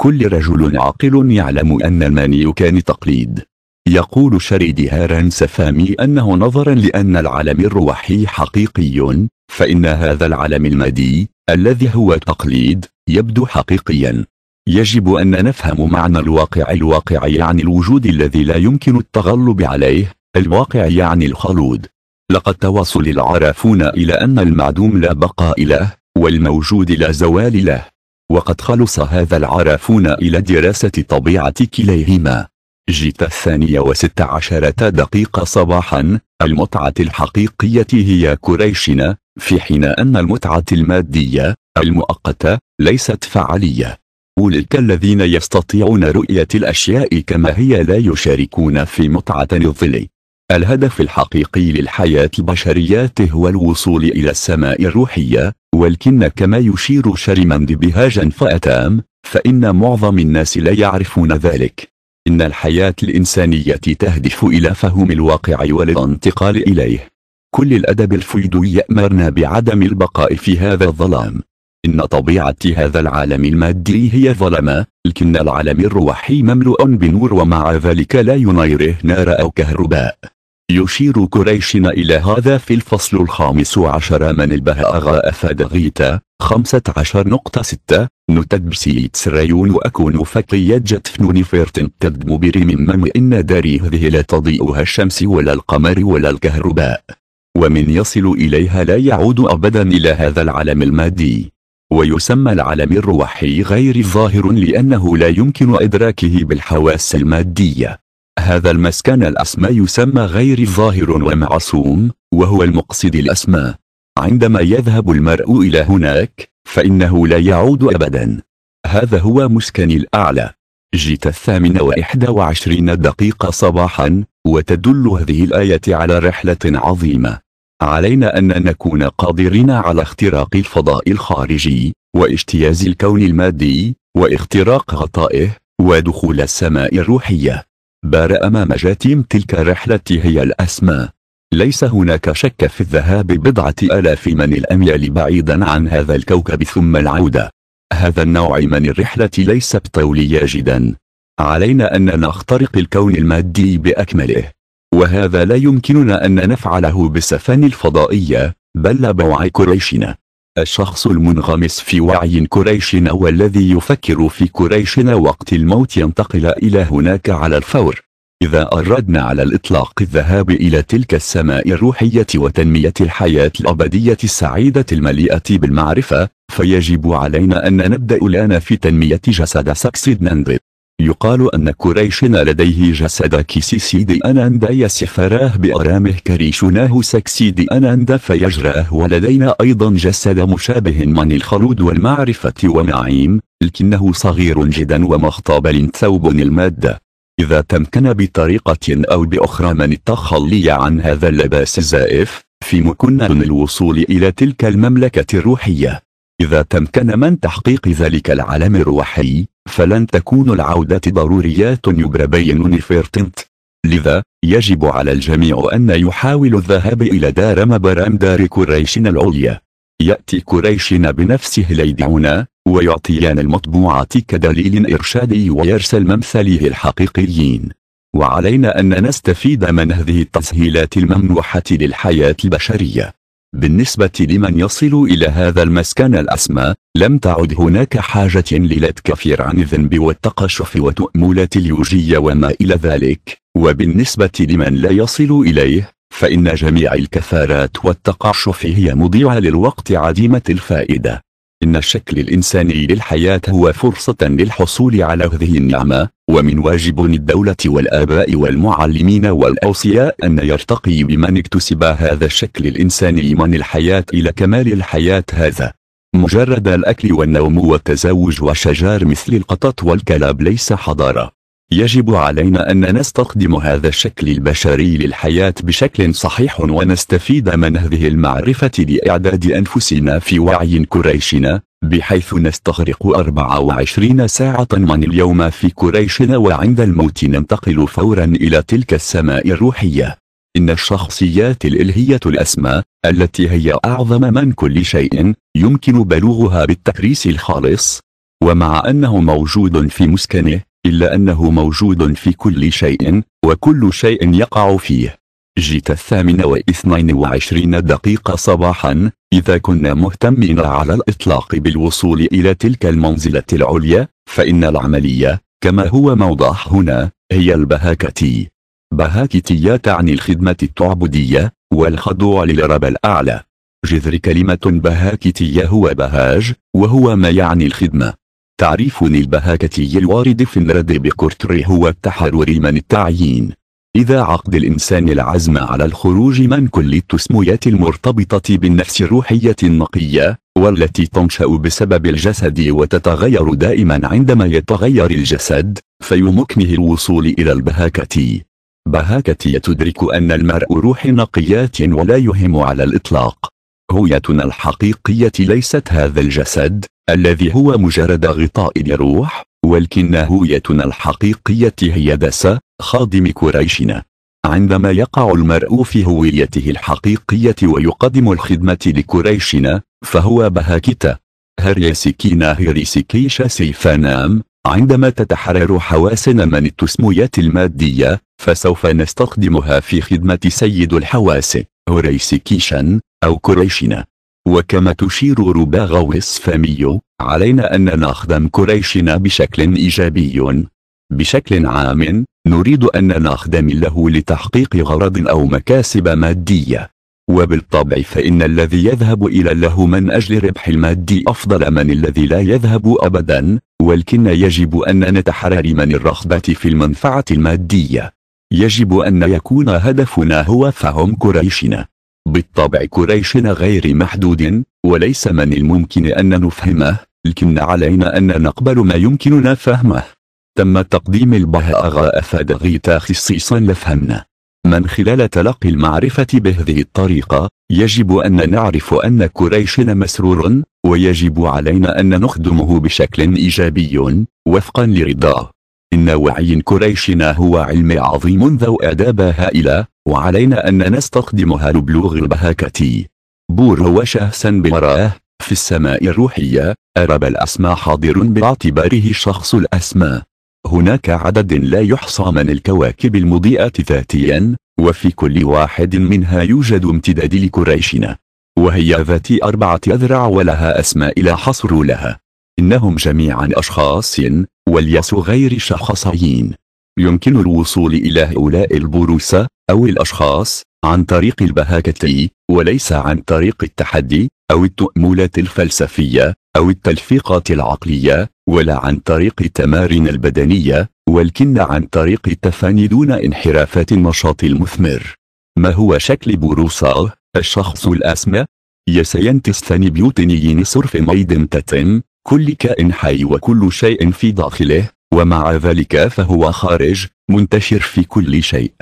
كل رجل عاقل يعلم أن المني كان تقليد يقول شريد هاران سفامي أنه نظرا لأن العالم الروحي حقيقي فإن هذا العالم المادي الذي هو تقليد يبدو حقيقيا يجب أن نفهم معنى الواقع الواقع يعني الوجود الذي لا يمكن التغلب عليه الواقع يعني الخلود لقد توصل العرافون إلى أن المعدوم لا بقاء له والموجود لا زوال له وقد خلص هذا العرافون إلى دراسة طبيعة كليهما جيت الثانية وست عشرة دقيقة صباحا المتعة الحقيقية هي كريشنا في حين أن المتعة المادية المؤقتة ليست فعالية أولئك الذين يستطيعون رؤية الأشياء كما هي لا يشاركون في متعة الظل الهدف الحقيقي للحياة البشرية هو الوصول إلى السماء الروحية ولكن كما يشير شريماند بهاجا فأتام فإن معظم الناس لا يعرفون ذلك إن الحياة الإنسانية تهدف إلى فهم الواقع والانتقال إليه كل الأدب الفيدو يأمرنا بعدم البقاء في هذا الظلام إن طبيعة هذا العالم المادي هي ظلمة لكن العالم الروحي مملوء بنور ومع ذلك لا ينيره نار أو كهرباء يشير كريشنا إلى هذا في الفصل الخامس عشر من البهاغا غيتا، خمسة عشر نقطة ستة بسيتس ريون أكون فكية جتفنون فيرتن تدم برمم إن داري هذه لا تضيئها الشمس ولا القمر ولا الكهرباء ومن يصل إليها لا يعود أبدا إلى هذا العالم المادي ويسمى العالم الروحي غير ظاهر لأنه لا يمكن إدراكه بالحواس المادية هذا المسكن الأسمى يسمى غير ظاهر ومعصوم وهو المقصد الأسمى عندما يذهب المرء إلى هناك فإنه لا يعود أبدا هذا هو مسكن الأعلى جيت الثامنة وإحدى وعشرين دقيقة صباحا وتدل هذه الآية على رحلة عظيمة علينا أن نكون قادرين على اختراق الفضاء الخارجي واجتياز الكون المادي واختراق غطائه ودخول السماء الروحية بار أمام جاتيم تلك الرحلة هي الأسمى ليس هناك شك في الذهاب بضعة آلاف من الأميال بعيدا عن هذا الكوكب ثم العودة هذا النوع من الرحلة ليس بطولية جدا علينا أن نخترق الكون المادي بأكمله وهذا لا يمكننا أن نفعله بالسفن الفضائية بل بوعي قريشنا الشخص المنغمس في وعي قريشنا والذي يفكر في قريشنا وقت الموت ينتقل إلى هناك على الفور إذا أردنا على الإطلاق الذهاب إلى تلك السماء الروحية وتنمية الحياة الأبدية السعيدة المليئة بالمعرفة فيجب علينا أن نبدأ الآن في تنمية جسد ساكسيد نانديد يقال أن كريش لديه جسد كيسيسيد أناندا يسفراه بأرامه كريشناه سكسيد أناندا فيجراه ولدينا أيضا جسد مشابه من الخلود والمعرفة ومعيم لكنه صغير جدا ومختبل ثوب المادة إذا تمكن بطريقة أو بأخرى من التخلي عن هذا اللباس الزائف في مكنة الوصول إلى تلك المملكة الروحية إذا تمكن من تحقيق ذلك العالم الروحي فلن تكون العودة ضروريات يبربين نفيرتنت لذا يجب على الجميع أن يحاول الذهاب إلى دار مبرم دار كريشنا العليا يأتي كريشنا بنفسه ليدعونا ويعطيان المطبوعات كدليل إرشادي ويرسل ممثليه الحقيقيين وعلينا أن نستفيد من هذه التسهيلات الممنوحة للحياة البشرية بالنسبة لمن يصل إلى هذا المسكن الأسمى لم تعد هناك حاجة للتكفير عن الذنب والتقشف وتؤملات اليوجية وما إلى ذلك وبالنسبة لمن لا يصل إليه فإن جميع الكفارات والتقشف هي مضيعة للوقت عديمة الفائدة إن الشكل الإنساني للحياة هو فرصة للحصول على هذه النعمة ومن واجب الدولة والآباء والمعلمين والأوصياء أن يرتقي بمن اكتسب هذا الشكل الإنساني من الحياة إلى كمال الحياة هذا مجرد الأكل والنوم والتزاوج والشجار مثل القطط والكلاب ليس حضارة يجب علينا أن نستخدم هذا الشكل البشري للحياة بشكل صحيح ونستفيد من هذه المعرفة لإعداد أنفسنا في وعي قريشنا بحيث نستغرق 24 ساعة من اليوم في قريشنا وعند الموت ننتقل فورا إلى تلك السماء الروحية إن الشخصيات الإلهية الأسمى التي هي أعظم من كل شيء يمكن بلوغها بالتكريس الخالص ومع أنه موجود في مسكنه إلا أنه موجود في كل شيء وكل شيء يقع فيه جيت الثامنة واثنين وعشرين دقيقة صباحا إذا كنا مهتمين على الإطلاق بالوصول إلى تلك المنزلة العليا فإن العملية كما هو موضح هنا هي البهاكتي بهاكتي تعني الخدمة التعبدية والخضوع للرب الأعلى جذر كلمة بهاكتية هو بهاج وهو ما يعني الخدمة تعريف للبهاكة الوارد في النرد بكورتري هو التحرر من التعيين إذا عقد الإنسان العزم على الخروج من كل التسميات المرتبطة بالنفس الروحية النقية والتي تنشأ بسبب الجسد وتتغير دائما عندما يتغير الجسد فيمكنه الوصول إلى البهاكة بهاكة تدرك أن المرء روح نقيات ولا يهم على الإطلاق هويتنا الحقيقية ليست هذا الجسد الذي هو مجرد غطاء للروح ولكن هويتنا الحقيقية هي دسة خادم قريشنا عندما يقع المرء في هويته الحقيقية ويقدم الخدمة لقريشنا فهو بهاكتا هريسكينا هريسكيشا سيفانام عندما تتحرر حواسنا من التسميات المادية فسوف نستخدمها في خدمة سيد الحواس هوريسكيشن أو قريشنا وكما تشير رباغوس فاميو علينا أن نخدم قريشنا بشكل إيجابي بشكل عام نريد أن نخدم له لتحقيق غرض أو مكاسب مادية وبالطبع فإن الذي يذهب إلى له من أجل ربح المادي أفضل من الذي لا يذهب أبدا ولكن يجب أن نتحرر من الرغبة في المنفعة المادية يجب أن يكون هدفنا هو فهم قريشنا بالطبع كريشنا غير محدود وليس من الممكن أن نفهمه لكن علينا أن نقبل ما يمكننا فهمه تم تقديم البهاء أفادغيت خصيصا لفهمنا من خلال تلقي المعرفة بهذه الطريقة يجب أن نعرف أن كريشنا مسرور ويجب علينا أن نخدمه بشكل إيجابي وفقا لرضاه إن وعي قريشنا هو علم عظيم ذو أداب هائلة وعلينا أن نستخدمها لبلوغ البهاكة بور شهسا بمراه في السماء الروحية أرب الأسماء حاضر باعتباره شخص الأسماء هناك عدد لا يحصى من الكواكب المضيئة ذاتيا وفي كل واحد منها يوجد امتداد لقريشنا وهي ذات أربعة أذرع ولها أسماء لا حصر لها إنهم جميعا أشخاص وليسوا غير شخصيين يمكن الوصول إلى هؤلاء البروسة أو الأشخاص عن طريق البهاكة وليس عن طريق التحدي أو التأملات الفلسفية أو التلفيقات العقلية ولا عن طريق التمارين البدنية ولكن عن طريق التفاني دون انحرافات النشاط المثمر ما هو شكل بروسة الشخص الأسمى؟ يسينتستني بيوتنيين صرف ميدم تتم كل كائن حي وكل شيء في داخله ومع ذلك فهو خارج منتشر في كل شيء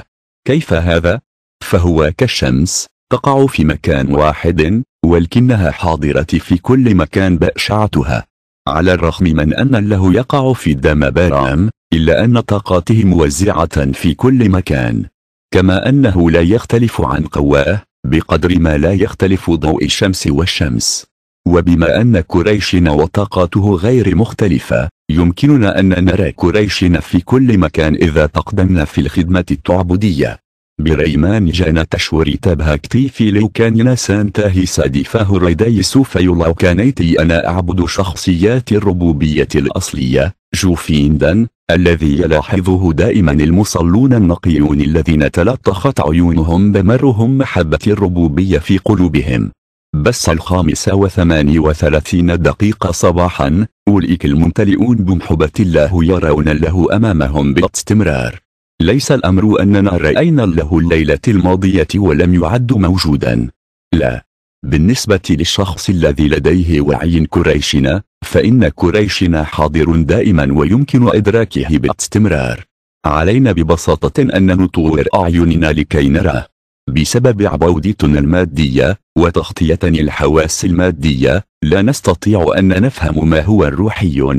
كيف هذا؟ فهو كالشمس تقع في مكان واحد ولكنها حاضرة في كل مكان بأشعتها على الرغم من أن الله يقع في الدم بارام إلا أن طاقاته موزعة في كل مكان كما أنه لا يختلف عن قواه بقدر ما لا يختلف ضوء الشمس والشمس وبما أن قريش وطاقاته غير مختلفة يمكننا أن نرى قريش في كل مكان إذا تقدمنا في الخدمة التعبدية بريمان جانا تشوري تبهكتي في لو كان سانتاهي سادفاه ريداي سوف يلو كانيتي أنا أعبد شخصيات الربوبية الأصلية جوفيندا الذي يلاحظه دائما المصلون النقيون الذين تلطخت عيونهم بمرهم محبة الربوبية في قلوبهم بس الخامسة وثماني وثلاثين دقيقة صباحا أولئك الممتلئون بمحبة الله يرون الله أمامهم باستمرار ليس الأمر أننا رأينا الله الليلة الماضية ولم يعد موجودا لا بالنسبة للشخص الذي لديه وعي كريشنا فإن كريشنا حاضر دائما ويمكن إدراكه باستمرار علينا ببساطة أن نطور أعيننا لكي نراه بسبب عبودتنا المادية وتغطية الحواس المادية لا نستطيع أن نفهم ما هو الروحي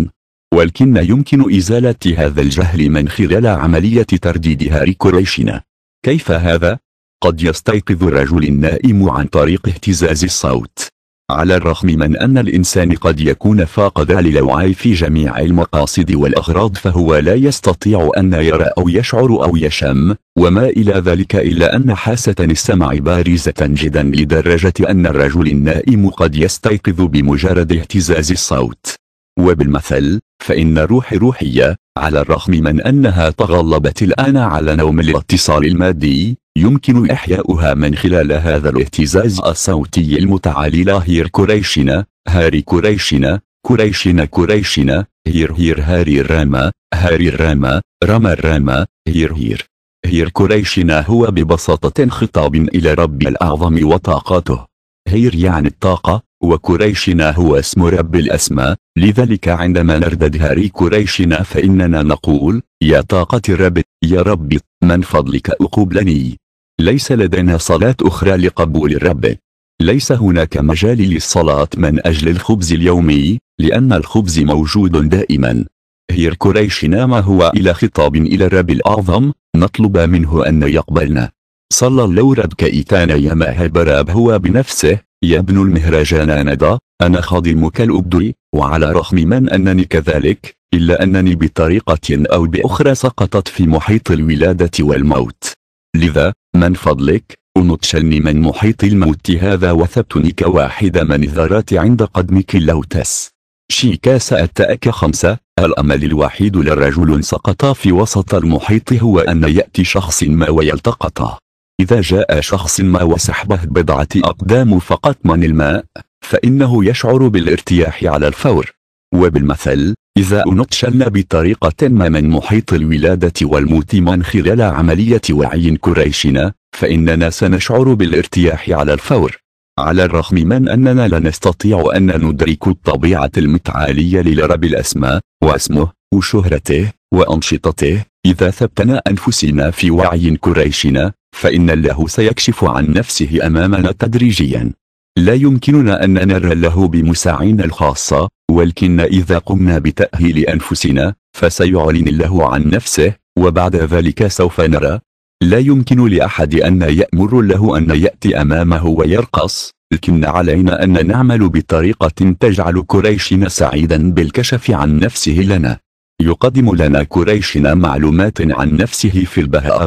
ولكن يمكن إزالة هذا الجهل من خلال عملية ترديد كوريشنا كيف هذا؟ قد يستيقظ الرجل النائم عن طريق اهتزاز الصوت على الرغم من أن الإنسان قد يكون فاقد للوعي في جميع المقاصد والأغراض فهو لا يستطيع أن يرى أو يشعر أو يشم وما إلى ذلك إلا أن حاسة السمع بارزة جدا لدرجة أن الرجل النائم قد يستيقظ بمجرد اهتزاز الصوت وبالمثل فإن الروح روحية على الرغم من أنها تغلبت الآن على نوم الاتصال المادي يمكن إحياؤها من خلال هذا الاهتزاز الصوتي المتعالي لا هير كوريشنا هاري كوريشنا كوريشنا كوريشنا هير هير هاري راما هاري راما راما الراما هير هير هير كوريشنا هو ببساطة خطاب إلى رب الأعظم وطاقاته هير يعني الطاقة وكريشنا هو اسم رب الأسماء لذلك عندما نردد هاري كريشنا فإننا نقول يا طاقة الرب يا رب من فضلك أقبلني ليس لدينا صلاة أخرى لقبول الرب ليس هناك مجال للصلاة من أجل الخبز اليومي لأن الخبز موجود دائما هير كريشنا ما هو إلى خطاب إلى الرب الأعظم نطلب منه أن يقبلنا صلى اللورد كإيتانا يما هبراب هو بنفسه يا ابن المهرجان ندى أنا خادمك الأبدي وعلى رغم من أنني كذلك إلا أنني بطريقة أو بأخرى سقطت في محيط الولادة والموت لذا من فضلك أنطشني من محيط الموت هذا وثبتني كواحد من الذرات عند قدمك اللوتس شيكا سأتأك خمسة الأمل الوحيد للرجل سقط في وسط المحيط هو أن يأتي شخص ما ويلتقطه إذا جاء شخص ما وسحبه بضعة أقدام فقط من الماء فإنه يشعر بالارتياح على الفور وبالمثل إذا أنطشلنا بطريقة ما من محيط الولادة والموت من خلال عملية وعي كريشنا فإننا سنشعر بالارتياح على الفور على الرغم من أننا لا نستطيع أن ندرك الطبيعة المتعالية للرب الأسماء واسمه وشهرته وأنشطته إذا ثبتنا أنفسنا في وعي كريشنا فإن الله سيكشف عن نفسه أمامنا تدريجيا لا يمكننا أن نرى الله بمساعينا الخاصة ولكن إذا قمنا بتأهيل أنفسنا فسيعلن الله عن نفسه وبعد ذلك سوف نرى لا يمكن لأحد أن يأمر الله أن يأتي أمامه ويرقص لكن علينا أن نعمل بطريقة تجعل قريشنا سعيدا بالكشف عن نفسه لنا يقدم لنا كريشنا معلومات عن نفسه في البهاء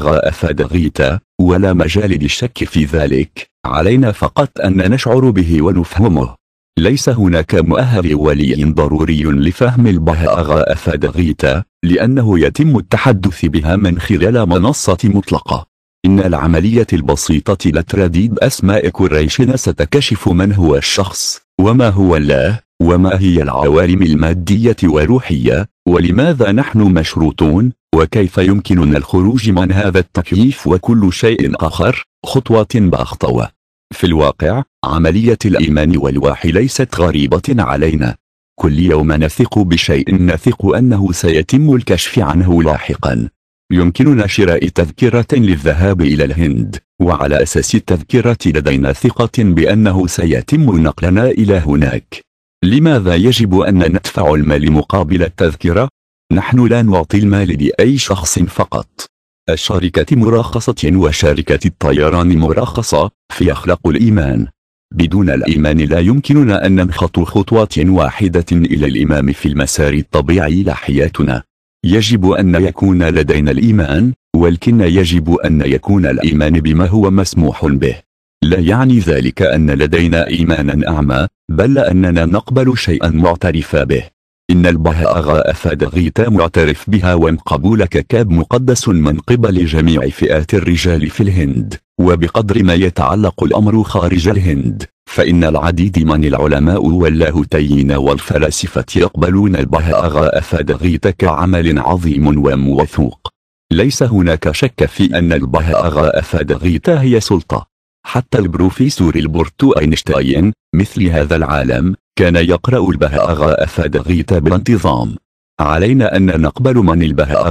غيتا ولا مجال للشك في ذلك علينا فقط أن نشعر به ونفهمه ليس هناك مؤهل ولي ضروري لفهم البهاء غيتا لأنه يتم التحدث بها من خلال منصة مطلقة إن العملية البسيطة لترديد أسماء كريشنا ستكشف من هو الشخص وما هو الله وما هي العوالم المادية والروحية ولماذا نحن مشروطون وكيف يمكننا الخروج من هذا التكييف وكل شيء آخر خطوة بخطوة في الواقع عملية الإيمان والوحي ليست غريبة علينا كل يوم نثق بشيء نثق أنه سيتم الكشف عنه لاحقا يمكننا شراء تذكرة للذهاب إلى الهند وعلى أساس التذكرة لدينا ثقة بأنه سيتم نقلنا إلى هناك لماذا يجب أن ندفع المال مقابل التذكرة؟ نحن لا نعطي المال لأي شخص فقط الشركة مرخصة وشركة الطيران مرخصة فيخلق الإيمان بدون الإيمان لا يمكننا أن ننخط خطوة واحدة إلى الإمام في المسار الطبيعي لحياتنا يجب أن يكون لدينا الإيمان ولكن يجب أن يكون الإيمان بما هو مسموح به لا يعني ذلك أن لدينا إيمانا أعمى بل أننا نقبل شيئا معترف به إن البهاء أفاد غيتا معترف بها وان قبولك ككاب مقدس من قبل جميع فئات الرجال في الهند وبقدر ما يتعلق الأمر خارج الهند فإن العديد من العلماء واللاهوتيين والفلاسفة يقبلون البهاء أفاد غيتا كعمل عظيم وموثوق ليس هناك شك في أن البهاء غيتا هي سلطة حتى البروفيسور البرتو أينشتاين مثل هذا العالم كان يقرأ البهاء غيتا بانتظام علينا أن نقبل من البهاء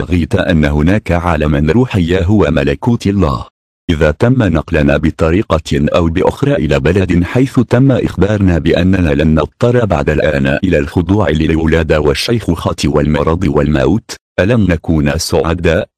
غيتا أن هناك عالما روحيا هو ملكوت الله إذا تم نقلنا بطريقة أو بأخرى إلى بلد حيث تم إخبارنا بأننا لن نضطر بعد الآن إلى الخضوع للولادة والشيخوخة والمرض والموت ألم نكون سعداء؟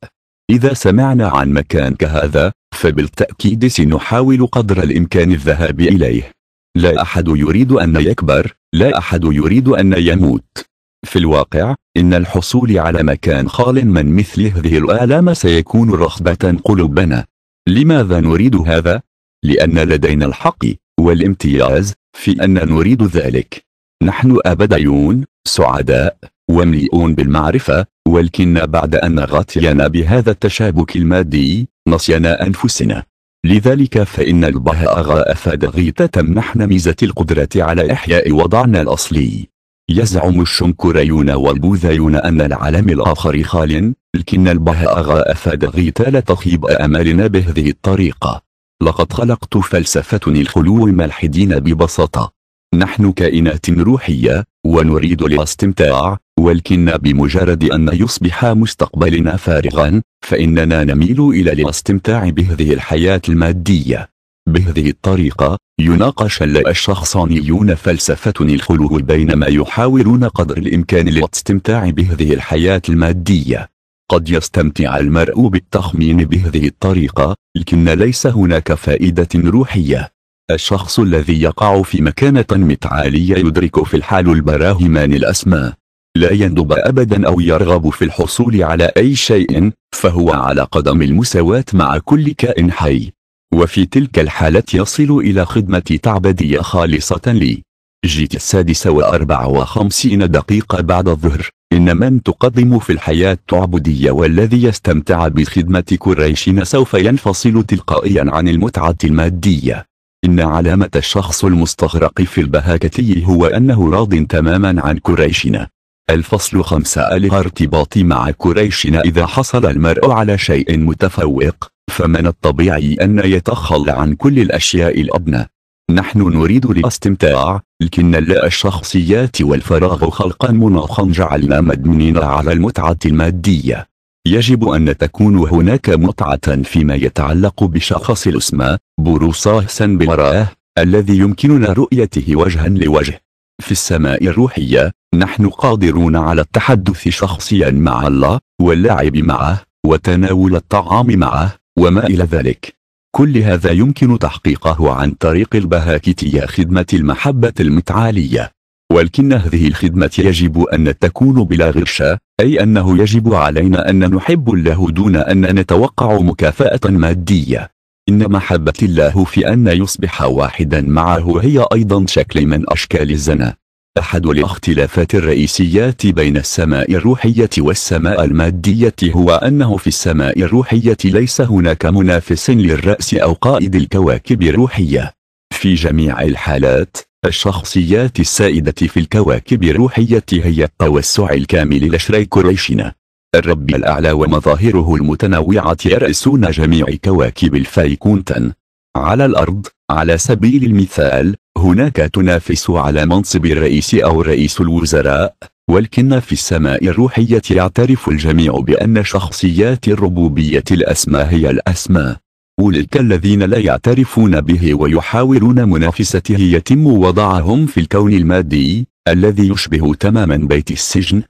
إذا سمعنا عن مكان كهذا فبالتأكيد سنحاول قدر الإمكان الذهاب إليه لا أحد يريد أن يكبر لا أحد يريد أن يموت في الواقع إن الحصول على مكان خال من مثل هذه الآلام سيكون رغبة قلوبنا لماذا نريد هذا؟ لأن لدينا الحق والامتياز في أن نريد ذلك نحن أبديون سعداء ومليئون بالمعرفة ولكن بعد أن غطينا بهذا التشابك المادي نسينا أنفسنا لذلك فإن البهاء أفاد غيتة تمنحنا ميزة القدرة على إحياء وضعنا الأصلي يزعم الشنكريون والبوذيون أن العالم الآخر خال لكن البهاء أفاد غيتال تخيب أمالنا بهذه الطريقة لقد خلقت فلسفة الخلو ملحدين ببساطة نحن كائنات روحية ونريد الاستمتاع ولكن بمجرد أن يصبح مستقبلنا فارغا فإننا نميل إلى الاستمتاع بهذه الحياة المادية بهذه الطريقة يناقش الشخصانيون فلسفة الخلو بينما يحاولون قدر الإمكان الاستمتاع بهذه الحياة المادية قد يستمتع المرء بالتخمين بهذه الطريقة لكن ليس هناك فائدة روحية الشخص الذي يقع في مكانة متعالية يدرك في الحال البراهمان الأسماء لا يندب أبدا أو يرغب في الحصول على أي شيء فهو على قدم المساواة مع كل كائن حي وفي تلك الحالة يصل إلى خدمة تعبدية خالصة لي جيت السادسة وأربع وخمسين دقيقة بعد الظهر إن من تقدم في الحياة العبودية والذي يستمتع بخدمة قريش سوف ينفصل تلقائيا عن المتعة المادية إن علامة الشخص المستغرق في البهاكتي هو أنه راض تماما عن قريشنا الفصل خمسة الارتباط مع قريشنا إذا حصل المرء على شيء متفوق فمن الطبيعي أن يتخلى عن كل الأشياء الأبنى نحن نريد الاستمتاع لكن لا الشخصيات والفراغ خلقا مناخا جعلنا مدمنين على المتعة المادية يجب أن تكون هناك متعة فيما يتعلق بشخص الاسم بروصاس بالمراه الذي يمكننا رؤيته وجها لوجه في السماء الروحية نحن قادرون على التحدث شخصيا مع الله واللعب معه وتناول الطعام معه وما إلى ذلك كل هذا يمكن تحقيقه عن طريق البهاكتية خدمة المحبة المتعالية ولكن هذه الخدمة يجب أن تكون بلا غرشة أي أنه يجب علينا أن نحب الله دون أن نتوقع مكافأة مادية إن محبة الله في أن يصبح واحدا معه هي أيضا شكل من أشكال الزنا أحد الاختلافات الرئيسيات بين السماء الروحية والسماء المادية هو أنه في السماء الروحية ليس هناك منافس للرأس أو قائد الكواكب الروحية في جميع الحالات الشخصيات السائدة في الكواكب الروحية هي التوسع الكامل لشري كريشنا الرب الأعلى ومظاهره المتنوعة يرأسون جميع كواكب الفايكونتن على الأرض على سبيل المثال هناك تنافس على منصب الرئيس أو رئيس الوزراء ولكن في السماء الروحية يعترف الجميع بأن شخصيات الربوبية الأسمى هي الأسمى أولئك الذين لا يعترفون به ويحاولون منافسته يتم وضعهم في الكون المادي الذي يشبه تماما بيت السجن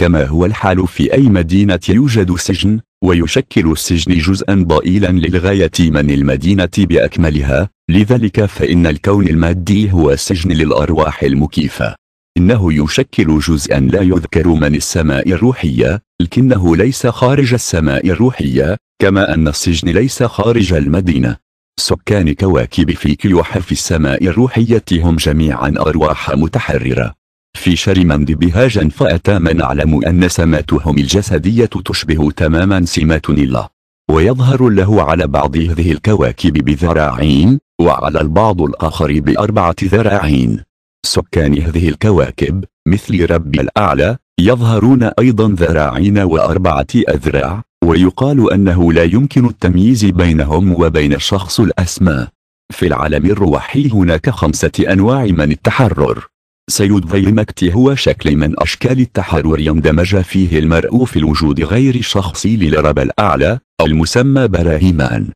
كما هو الحال في أي مدينة يوجد سجن ويشكل السجن جزءا ضئيلا للغاية من المدينة بأكملها لذلك فإن الكون المادي هو سجن للأرواح المكيفة إنه يشكل جزءا لا يذكر من السماء الروحية لكنه ليس خارج السماء الروحية كما أن السجن ليس خارج المدينة سكان كواكب في كيوحف السماء الروحية هم جميعا أرواح متحررة في شرمندب بهاجا فأتى من نعلم أن سماتهم الجسدية تشبه تماما سمات الله ويظهر له على بعض هذه الكواكب بذراعين وعلى البعض الآخر بأربعة ذراعين سكان هذه الكواكب مثل رب الأعلى يظهرون أيضا ذراعين وأربعة أذراع ويقال أنه لا يمكن التمييز بينهم وبين الشخص الأسمى في العالم الروحي هناك خمسة أنواع من التحرر سيد مكتي هو شكل من أشكال التحرر يندمج فيه المرء في الوجود غير الشخصي للرب الأعلى المسمى براهيمان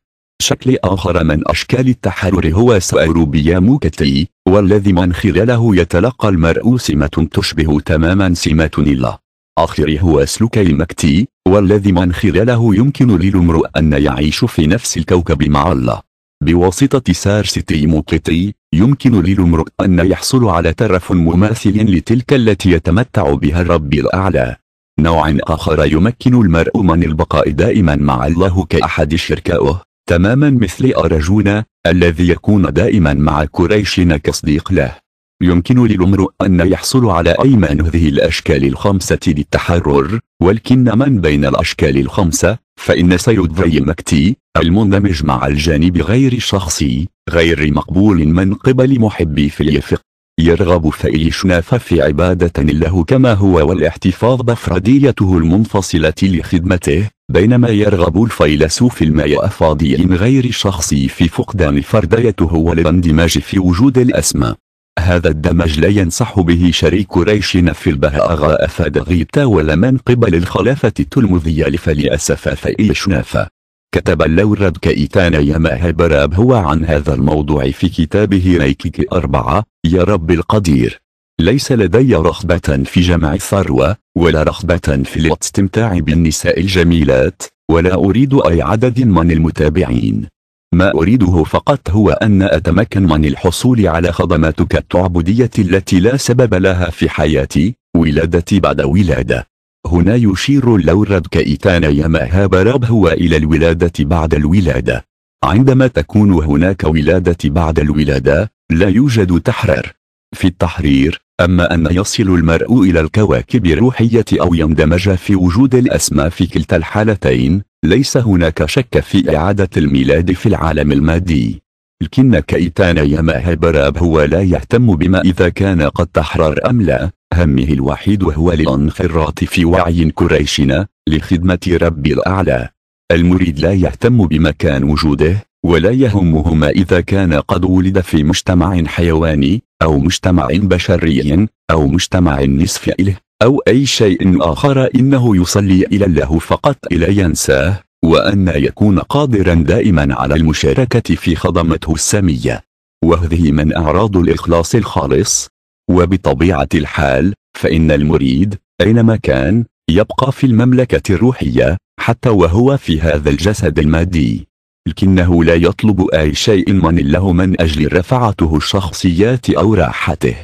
شكل آخر من أشكال التحرر هو سأروبيا موكتي والذي من خلاله يتلقى المرء سمة تشبه تماما سمة الله آخر هو سلوكي مكتي والذي من خلاله يمكن للمرء أن يعيش في نفس الكوكب مع الله بواسطة سار سيتي تيموقتي يمكن للمرء أن يحصل على ترف مماثل لتلك التي يتمتع بها الرب الأعلى نوع آخر يمكن المرء من البقاء دائما مع الله كأحد شركائه تماما مثل أرجونا الذي يكون دائما مع كريش كصديق له يمكن للمرء أن يحصل على أي من هذه الأشكال الخمسة للتحرر ولكن من بين الأشكال الخمسة فإن سير الذي مكتي المندمج مع الجانب غير الشخصي، غير مقبول من قبل محبي فليفق يرغب فإليشناف في عبادة له كما هو والاحتفاظ بفرديته المنفصلة لخدمته بينما يرغب الفيلسوف الماء أفاضي غير الشخصي في فقدان فرديته والاندماج في وجود الأسماء هذا الدمج لا ينصح به شريك ريش في أفاد غيتا ولا من قبل الخلافة التلمذية فإي فإيشناف كتب اللورد كإيتان يا براب هو عن هذا الموضوع في كتابه ريكيك أربعة يا رب القدير ليس لدي رغبة في جمع الثروة ولا رغبة في الاستمتاع بالنساء الجميلات ولا أريد أي عدد من المتابعين ما أريده فقط هو أن أتمكن من الحصول على خدماتك التعبدية التي لا سبب لها في حياتي ولادتي بعد ولادة هنا يشير اللورد كإيتان راب هو إلى الولادة بعد الولادة عندما تكون هناك ولادة بعد الولادة لا يوجد تحرير في التحرير أما أن يصل المرء إلى الكواكب الروحية أو يندمج في وجود الأسماء في كلتا الحالتين ليس هناك شك في إعادة الميلاد في العالم المادي لكن كايتان ياماهبراب هو لا يهتم بما إذا كان قد تحرر أم لا همه الوحيد هو الانخراط في وعي كريشنا لخدمة رب الأعلى المريد لا يهتم بمكان وجوده ولا يهمهما إذا كان قد ولد في مجتمع حيواني أو مجتمع بشري أو مجتمع نصف إله أو أي شيء آخر إنه يصلي إلى الله فقط إلى ينساه وأن يكون قادرا دائما على المشاركة في خدمته السامية وهذه من أعراض الإخلاص الخالص وبطبيعة الحال فإن المريد أينما كان يبقى في المملكة الروحية حتى وهو في هذا الجسد المادي لكنه لا يطلب أي شيء من له من أجل رفعته الشخصيات أو راحته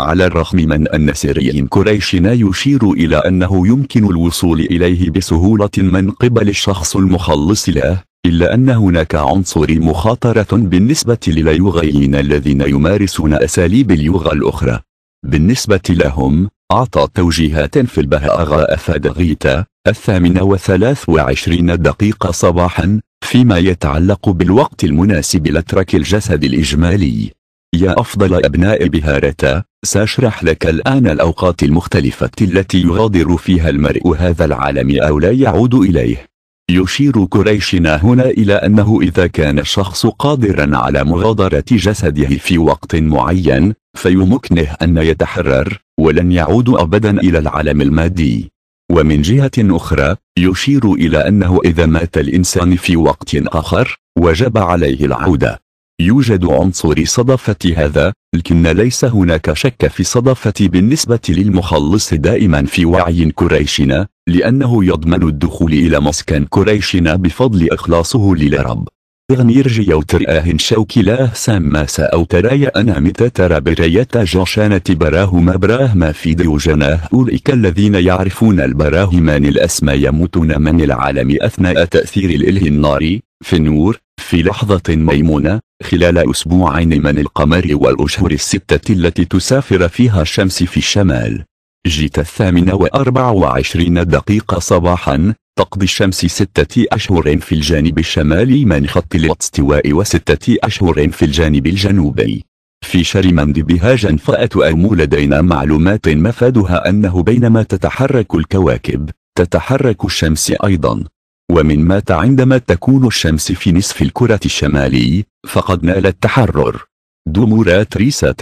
على الرغم من أن سري كريشنا يشير إلى أنه يمكن الوصول إليه بسهولة من قبل الشخص المخلص له إلا أن هناك عنصر مخاطرة بالنسبة لليوغيين الذين يمارسون أساليب اليوغا الأخرى بالنسبة لهم أعطى توجيهات في البهاغاء غيتا الثامنة وثلاث وعشرين دقيقة صباحا فيما يتعلق بالوقت المناسب لترك الجسد الإجمالي يا أفضل أبناء بهارتا سأشرح لك الآن الأوقات المختلفة التي يغادر فيها المرء هذا العالم أو لا يعود إليه يشير كريشنا هنا إلى أنه إذا كان الشخص قادرا على مغادرة جسده في وقت معين فيمكنه أن يتحرر ولن يعود أبدا إلى العالم المادي ومن جهة أخرى يشير إلى أنه إذا مات الإنسان في وقت آخر وجب عليه العودة يوجد عنصر صدفة هذا لكن ليس هناك شك في صدفة بالنسبة للمخلص دائما في وعي كريشنا لأنه يضمن الدخول إلى مسكن كريشنا بفضل إخلاصه للرب تغنيرج يوتر آهن شوكلاه ساماسا أو آه ترايا أنا متى ترى بريتا جوشانة براهما براهما في ديوجناه أولئك الذين يعرفون البراهمان الأسمى يموتون من العالم أثناء تأثير الإله الناري في النور في لحظة ميمونة خلال أسبوعين من القمر والأشهر الستة التي تسافر فيها الشمس في الشمال جيت الثامنة وأربع وعشرين دقيقة صباحا تقضي الشمس ستة أشهر في الجانب الشمالي من خط الاستواء وستة أشهر في الجانب الجنوبي في شرمند بها جنفاءة أم لدينا معلومات مفادها أنه بينما تتحرك الكواكب تتحرك الشمس أيضا ومن مات عندما تكون الشمس في نصف الكرة الشمالي فقد نال التحرر دمورات ريسة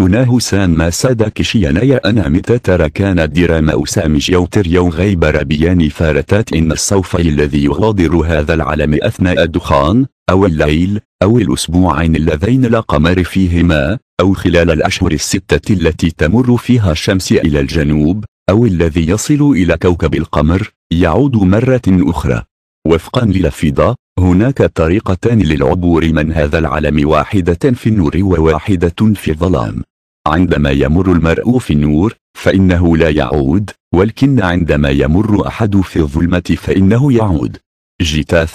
انا ساما سادكشيانايا أنامت تركان الدرام أسامج يوم غيب ربيان فارتات إن الصوف الذي يغادر هذا العالم أثناء الدخان أو الليل أو الأسبوعين اللذين لا قمر فيهما أو خلال الأشهر الستة التي تمر فيها الشمس إلى الجنوب أو الذي يصل إلى كوكب القمر يعود مرة أخرى وفقا للفضة هناك طريقتان للعبور من هذا العالم واحدة في النور وواحدة في الظلام عندما يمر المرء في النور فإنه لا يعود ولكن عندما يمر أحد في الظلمة فإنه يعود جيتا 8.2526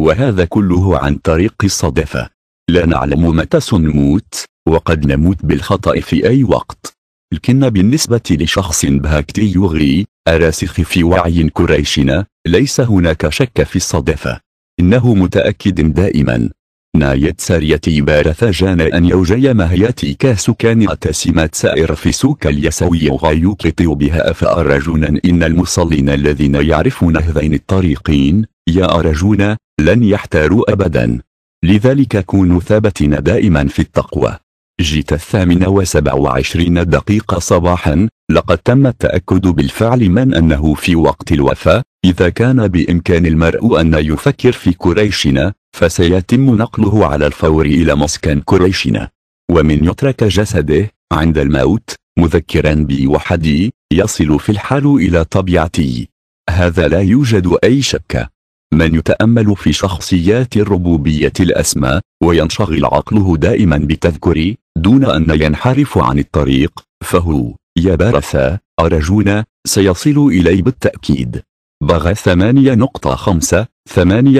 وهذا كله عن طريق الصدفة لا نعلم متى سنموت وقد نموت بالخطأ في أي وقت لكن بالنسبة لشخص بهكتي يغري أراسخ في وعي كريشنا ليس هناك شك في الصدفة إنه متأكد دائما نايت ساريتي جانا أن يوجي مهياتي كاسكان أتسمات سائر في سوك اليسوي غيوك بها أفأرجونا إن المصلين الذين يعرفون هذين الطريقين يا أرجونا لن يحتاروا أبدا لذلك كونوا ثابتين دائما في التقوى جيت الثامنة وسبع وعشرين دقيقة صباحا لقد تم التأكد بالفعل من أنه في وقت الوفاة إذا كان بإمكان المرء أن يفكر في كريشنا فسيتم نقله على الفور إلى مسكن كريشنا ومن يترك جسده عند الموت مذكرا بي وحدي يصل في الحال إلى طبيعتي هذا لا يوجد أي شك من يتأمل في شخصيات الربوبية الأسمى وينشغل عقله دائما بتذكري دون أن ينحرف عن الطريق فهو يا بارثا أرجونا سيصل إلي بالتأكيد بغى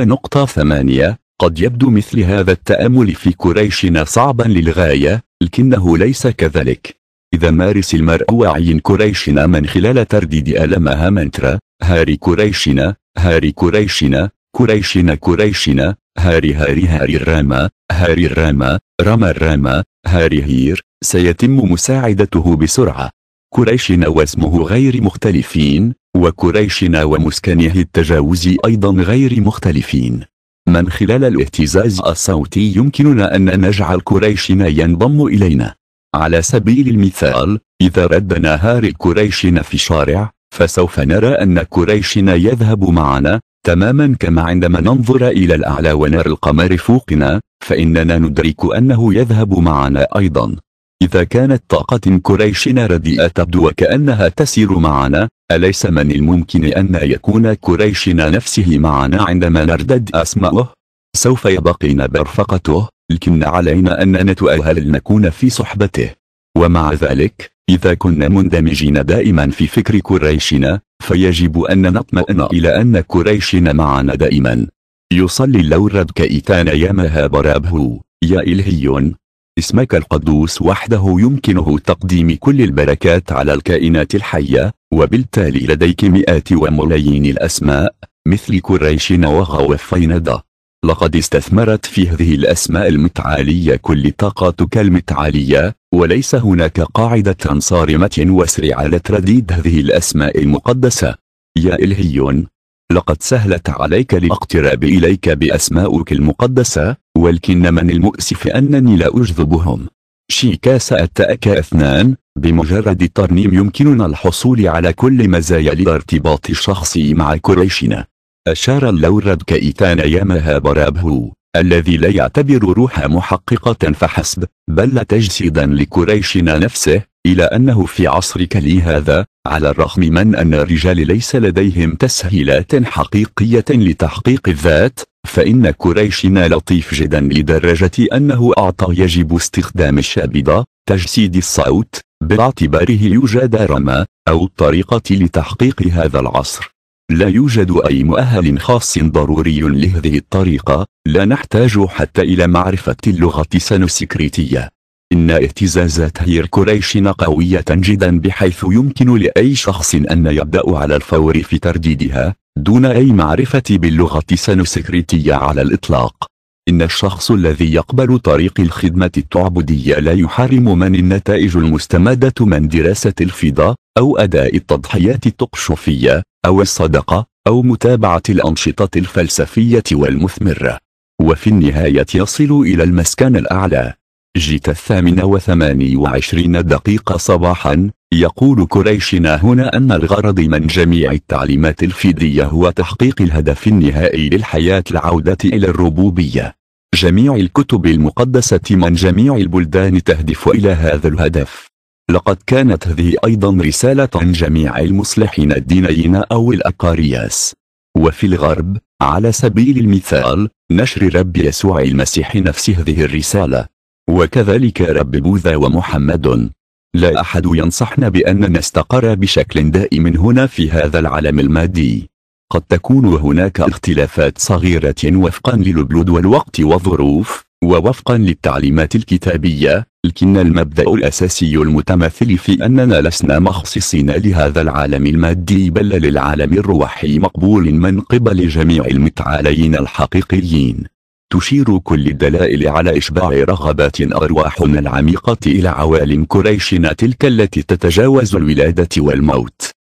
نقطة ثمانية قد يبدو مثل هذا التأمل في كريشنا صعبا للغاية لكنه ليس كذلك إذا مارس المرء وعي كريشنا من خلال ترديد ألمها منترا هاري كريشنا هاري كريشنا كريشنا كريشنا هاري هاري هاري الراما هاري الراما راما الراما هاري هير سيتم مساعدته بسرعة كريشنا واسمه غير مختلفين وكريشنا ومسكنه التجاوز أيضا غير مختلفين من خلال الاهتزاز الصوتي يمكننا أن نجعل كريشنا ينضم إلينا على سبيل المثال إذا ردنا هاري كريشنا في شارع فسوف نرى أن كريشنا يذهب معنا تماما كما عندما ننظر إلى الأعلى ونرى القمر فوقنا فإننا ندرك أنه يذهب معنا أيضا إذا كانت طاقة كريشنا رديئة تبدو وكأنها تسير معنا أليس من الممكن أن يكون كريشنا نفسه معنا عندما نردد أسماءه؟ سوف يبقينا برفقته لكن علينا أننا نتأهل لنكون في صحبته ومع ذلك إذا كنا مندمجين دائما في فكر قريشنا فيجب أن نطمئن إلى أن قريشنا معنا دائما يصلي اللورد كإتان يا برابه يا إلهيون اسمك القدوس وحده يمكنه تقديم كل البركات على الكائنات الحية وبالتالي لديك مئات وملايين الأسماء مثل قريشنا وغوفيندا لقد استثمرت في هذه الأسماء المتعالية كل طاقتك المتعالية وليس هناك قاعدة صارمة وسر على ترديد هذه الأسماء المقدسة يا إلهيون لقد سهلت عليك لأقتراب إليك بأسماؤك المقدسة ولكن من المؤسف أنني لا أجذبهم شيكا سأتأكى اثنان بمجرد الترنيم يمكننا الحصول على كل مزايا الارتباط الشخصي مع قريشنا أشار اللورد كإيتان يامها برابهو الذي لا يعتبر روح محققة فحسب بل تجسيدا لكريشنا نفسه إلى أنه في عصرك لي هذا على الرغم من أن الرجال ليس لديهم تسهيلات حقيقية لتحقيق الذات فإن كريشنا لطيف جدا لدرجة أنه أعطى يجب استخدام الشابضة تجسيد الصوت باعتباره يوجد رمى أو الطريقة لتحقيق هذا العصر لا يوجد أي مؤهل خاص ضروري لهذه الطريقة لا نحتاج حتى إلى معرفة اللغة السنسكريتية إن اهتزازات هيركوريشن قوية جدا بحيث يمكن لأي شخص أن يبدأ على الفور في ترديدها دون أي معرفة باللغة السنسكريتية على الإطلاق إن الشخص الذي يقبل طريق الخدمة التعبدية لا يحرم من النتائج المستمدة من دراسة الفضاء أو أداء التضحيات التقشفية أو الصدقة أو متابعة الأنشطة الفلسفية والمثمرة وفي النهاية يصل إلى المسكن الأعلى جيت الثامنة وثماني وعشرين دقيقة صباحا يقول كريشنا هنا أن الغرض من جميع التعليمات الفيدية هو تحقيق الهدف النهائي للحياة العودة إلى الربوبية جميع الكتب المقدسة من جميع البلدان تهدف إلى هذا الهدف لقد كانت هذه أيضا رسالة جميع المصلحين الدينيين أو الأقارياس وفي الغرب على سبيل المثال نشر رب يسوع المسيح نفس هذه الرسالة وكذلك رب بوذا ومحمد لا أحد ينصحنا بأن نستقر بشكل دائم هنا في هذا العالم المادي قد تكون هناك اختلافات صغيرة وفقا للبلود والوقت والظروف ووفقا للتعليمات الكتابية لكن المبدأ الأساسي المتمثل في أننا لسنا مخصصين لهذا العالم المادي بل للعالم الروحي مقبول من قبل جميع المتعالين الحقيقيين تشير كل الدلائل على إشباع رغبات أرواحنا العميقة إلى عوالم كريشنا تلك التي تتجاوز الولادة والموت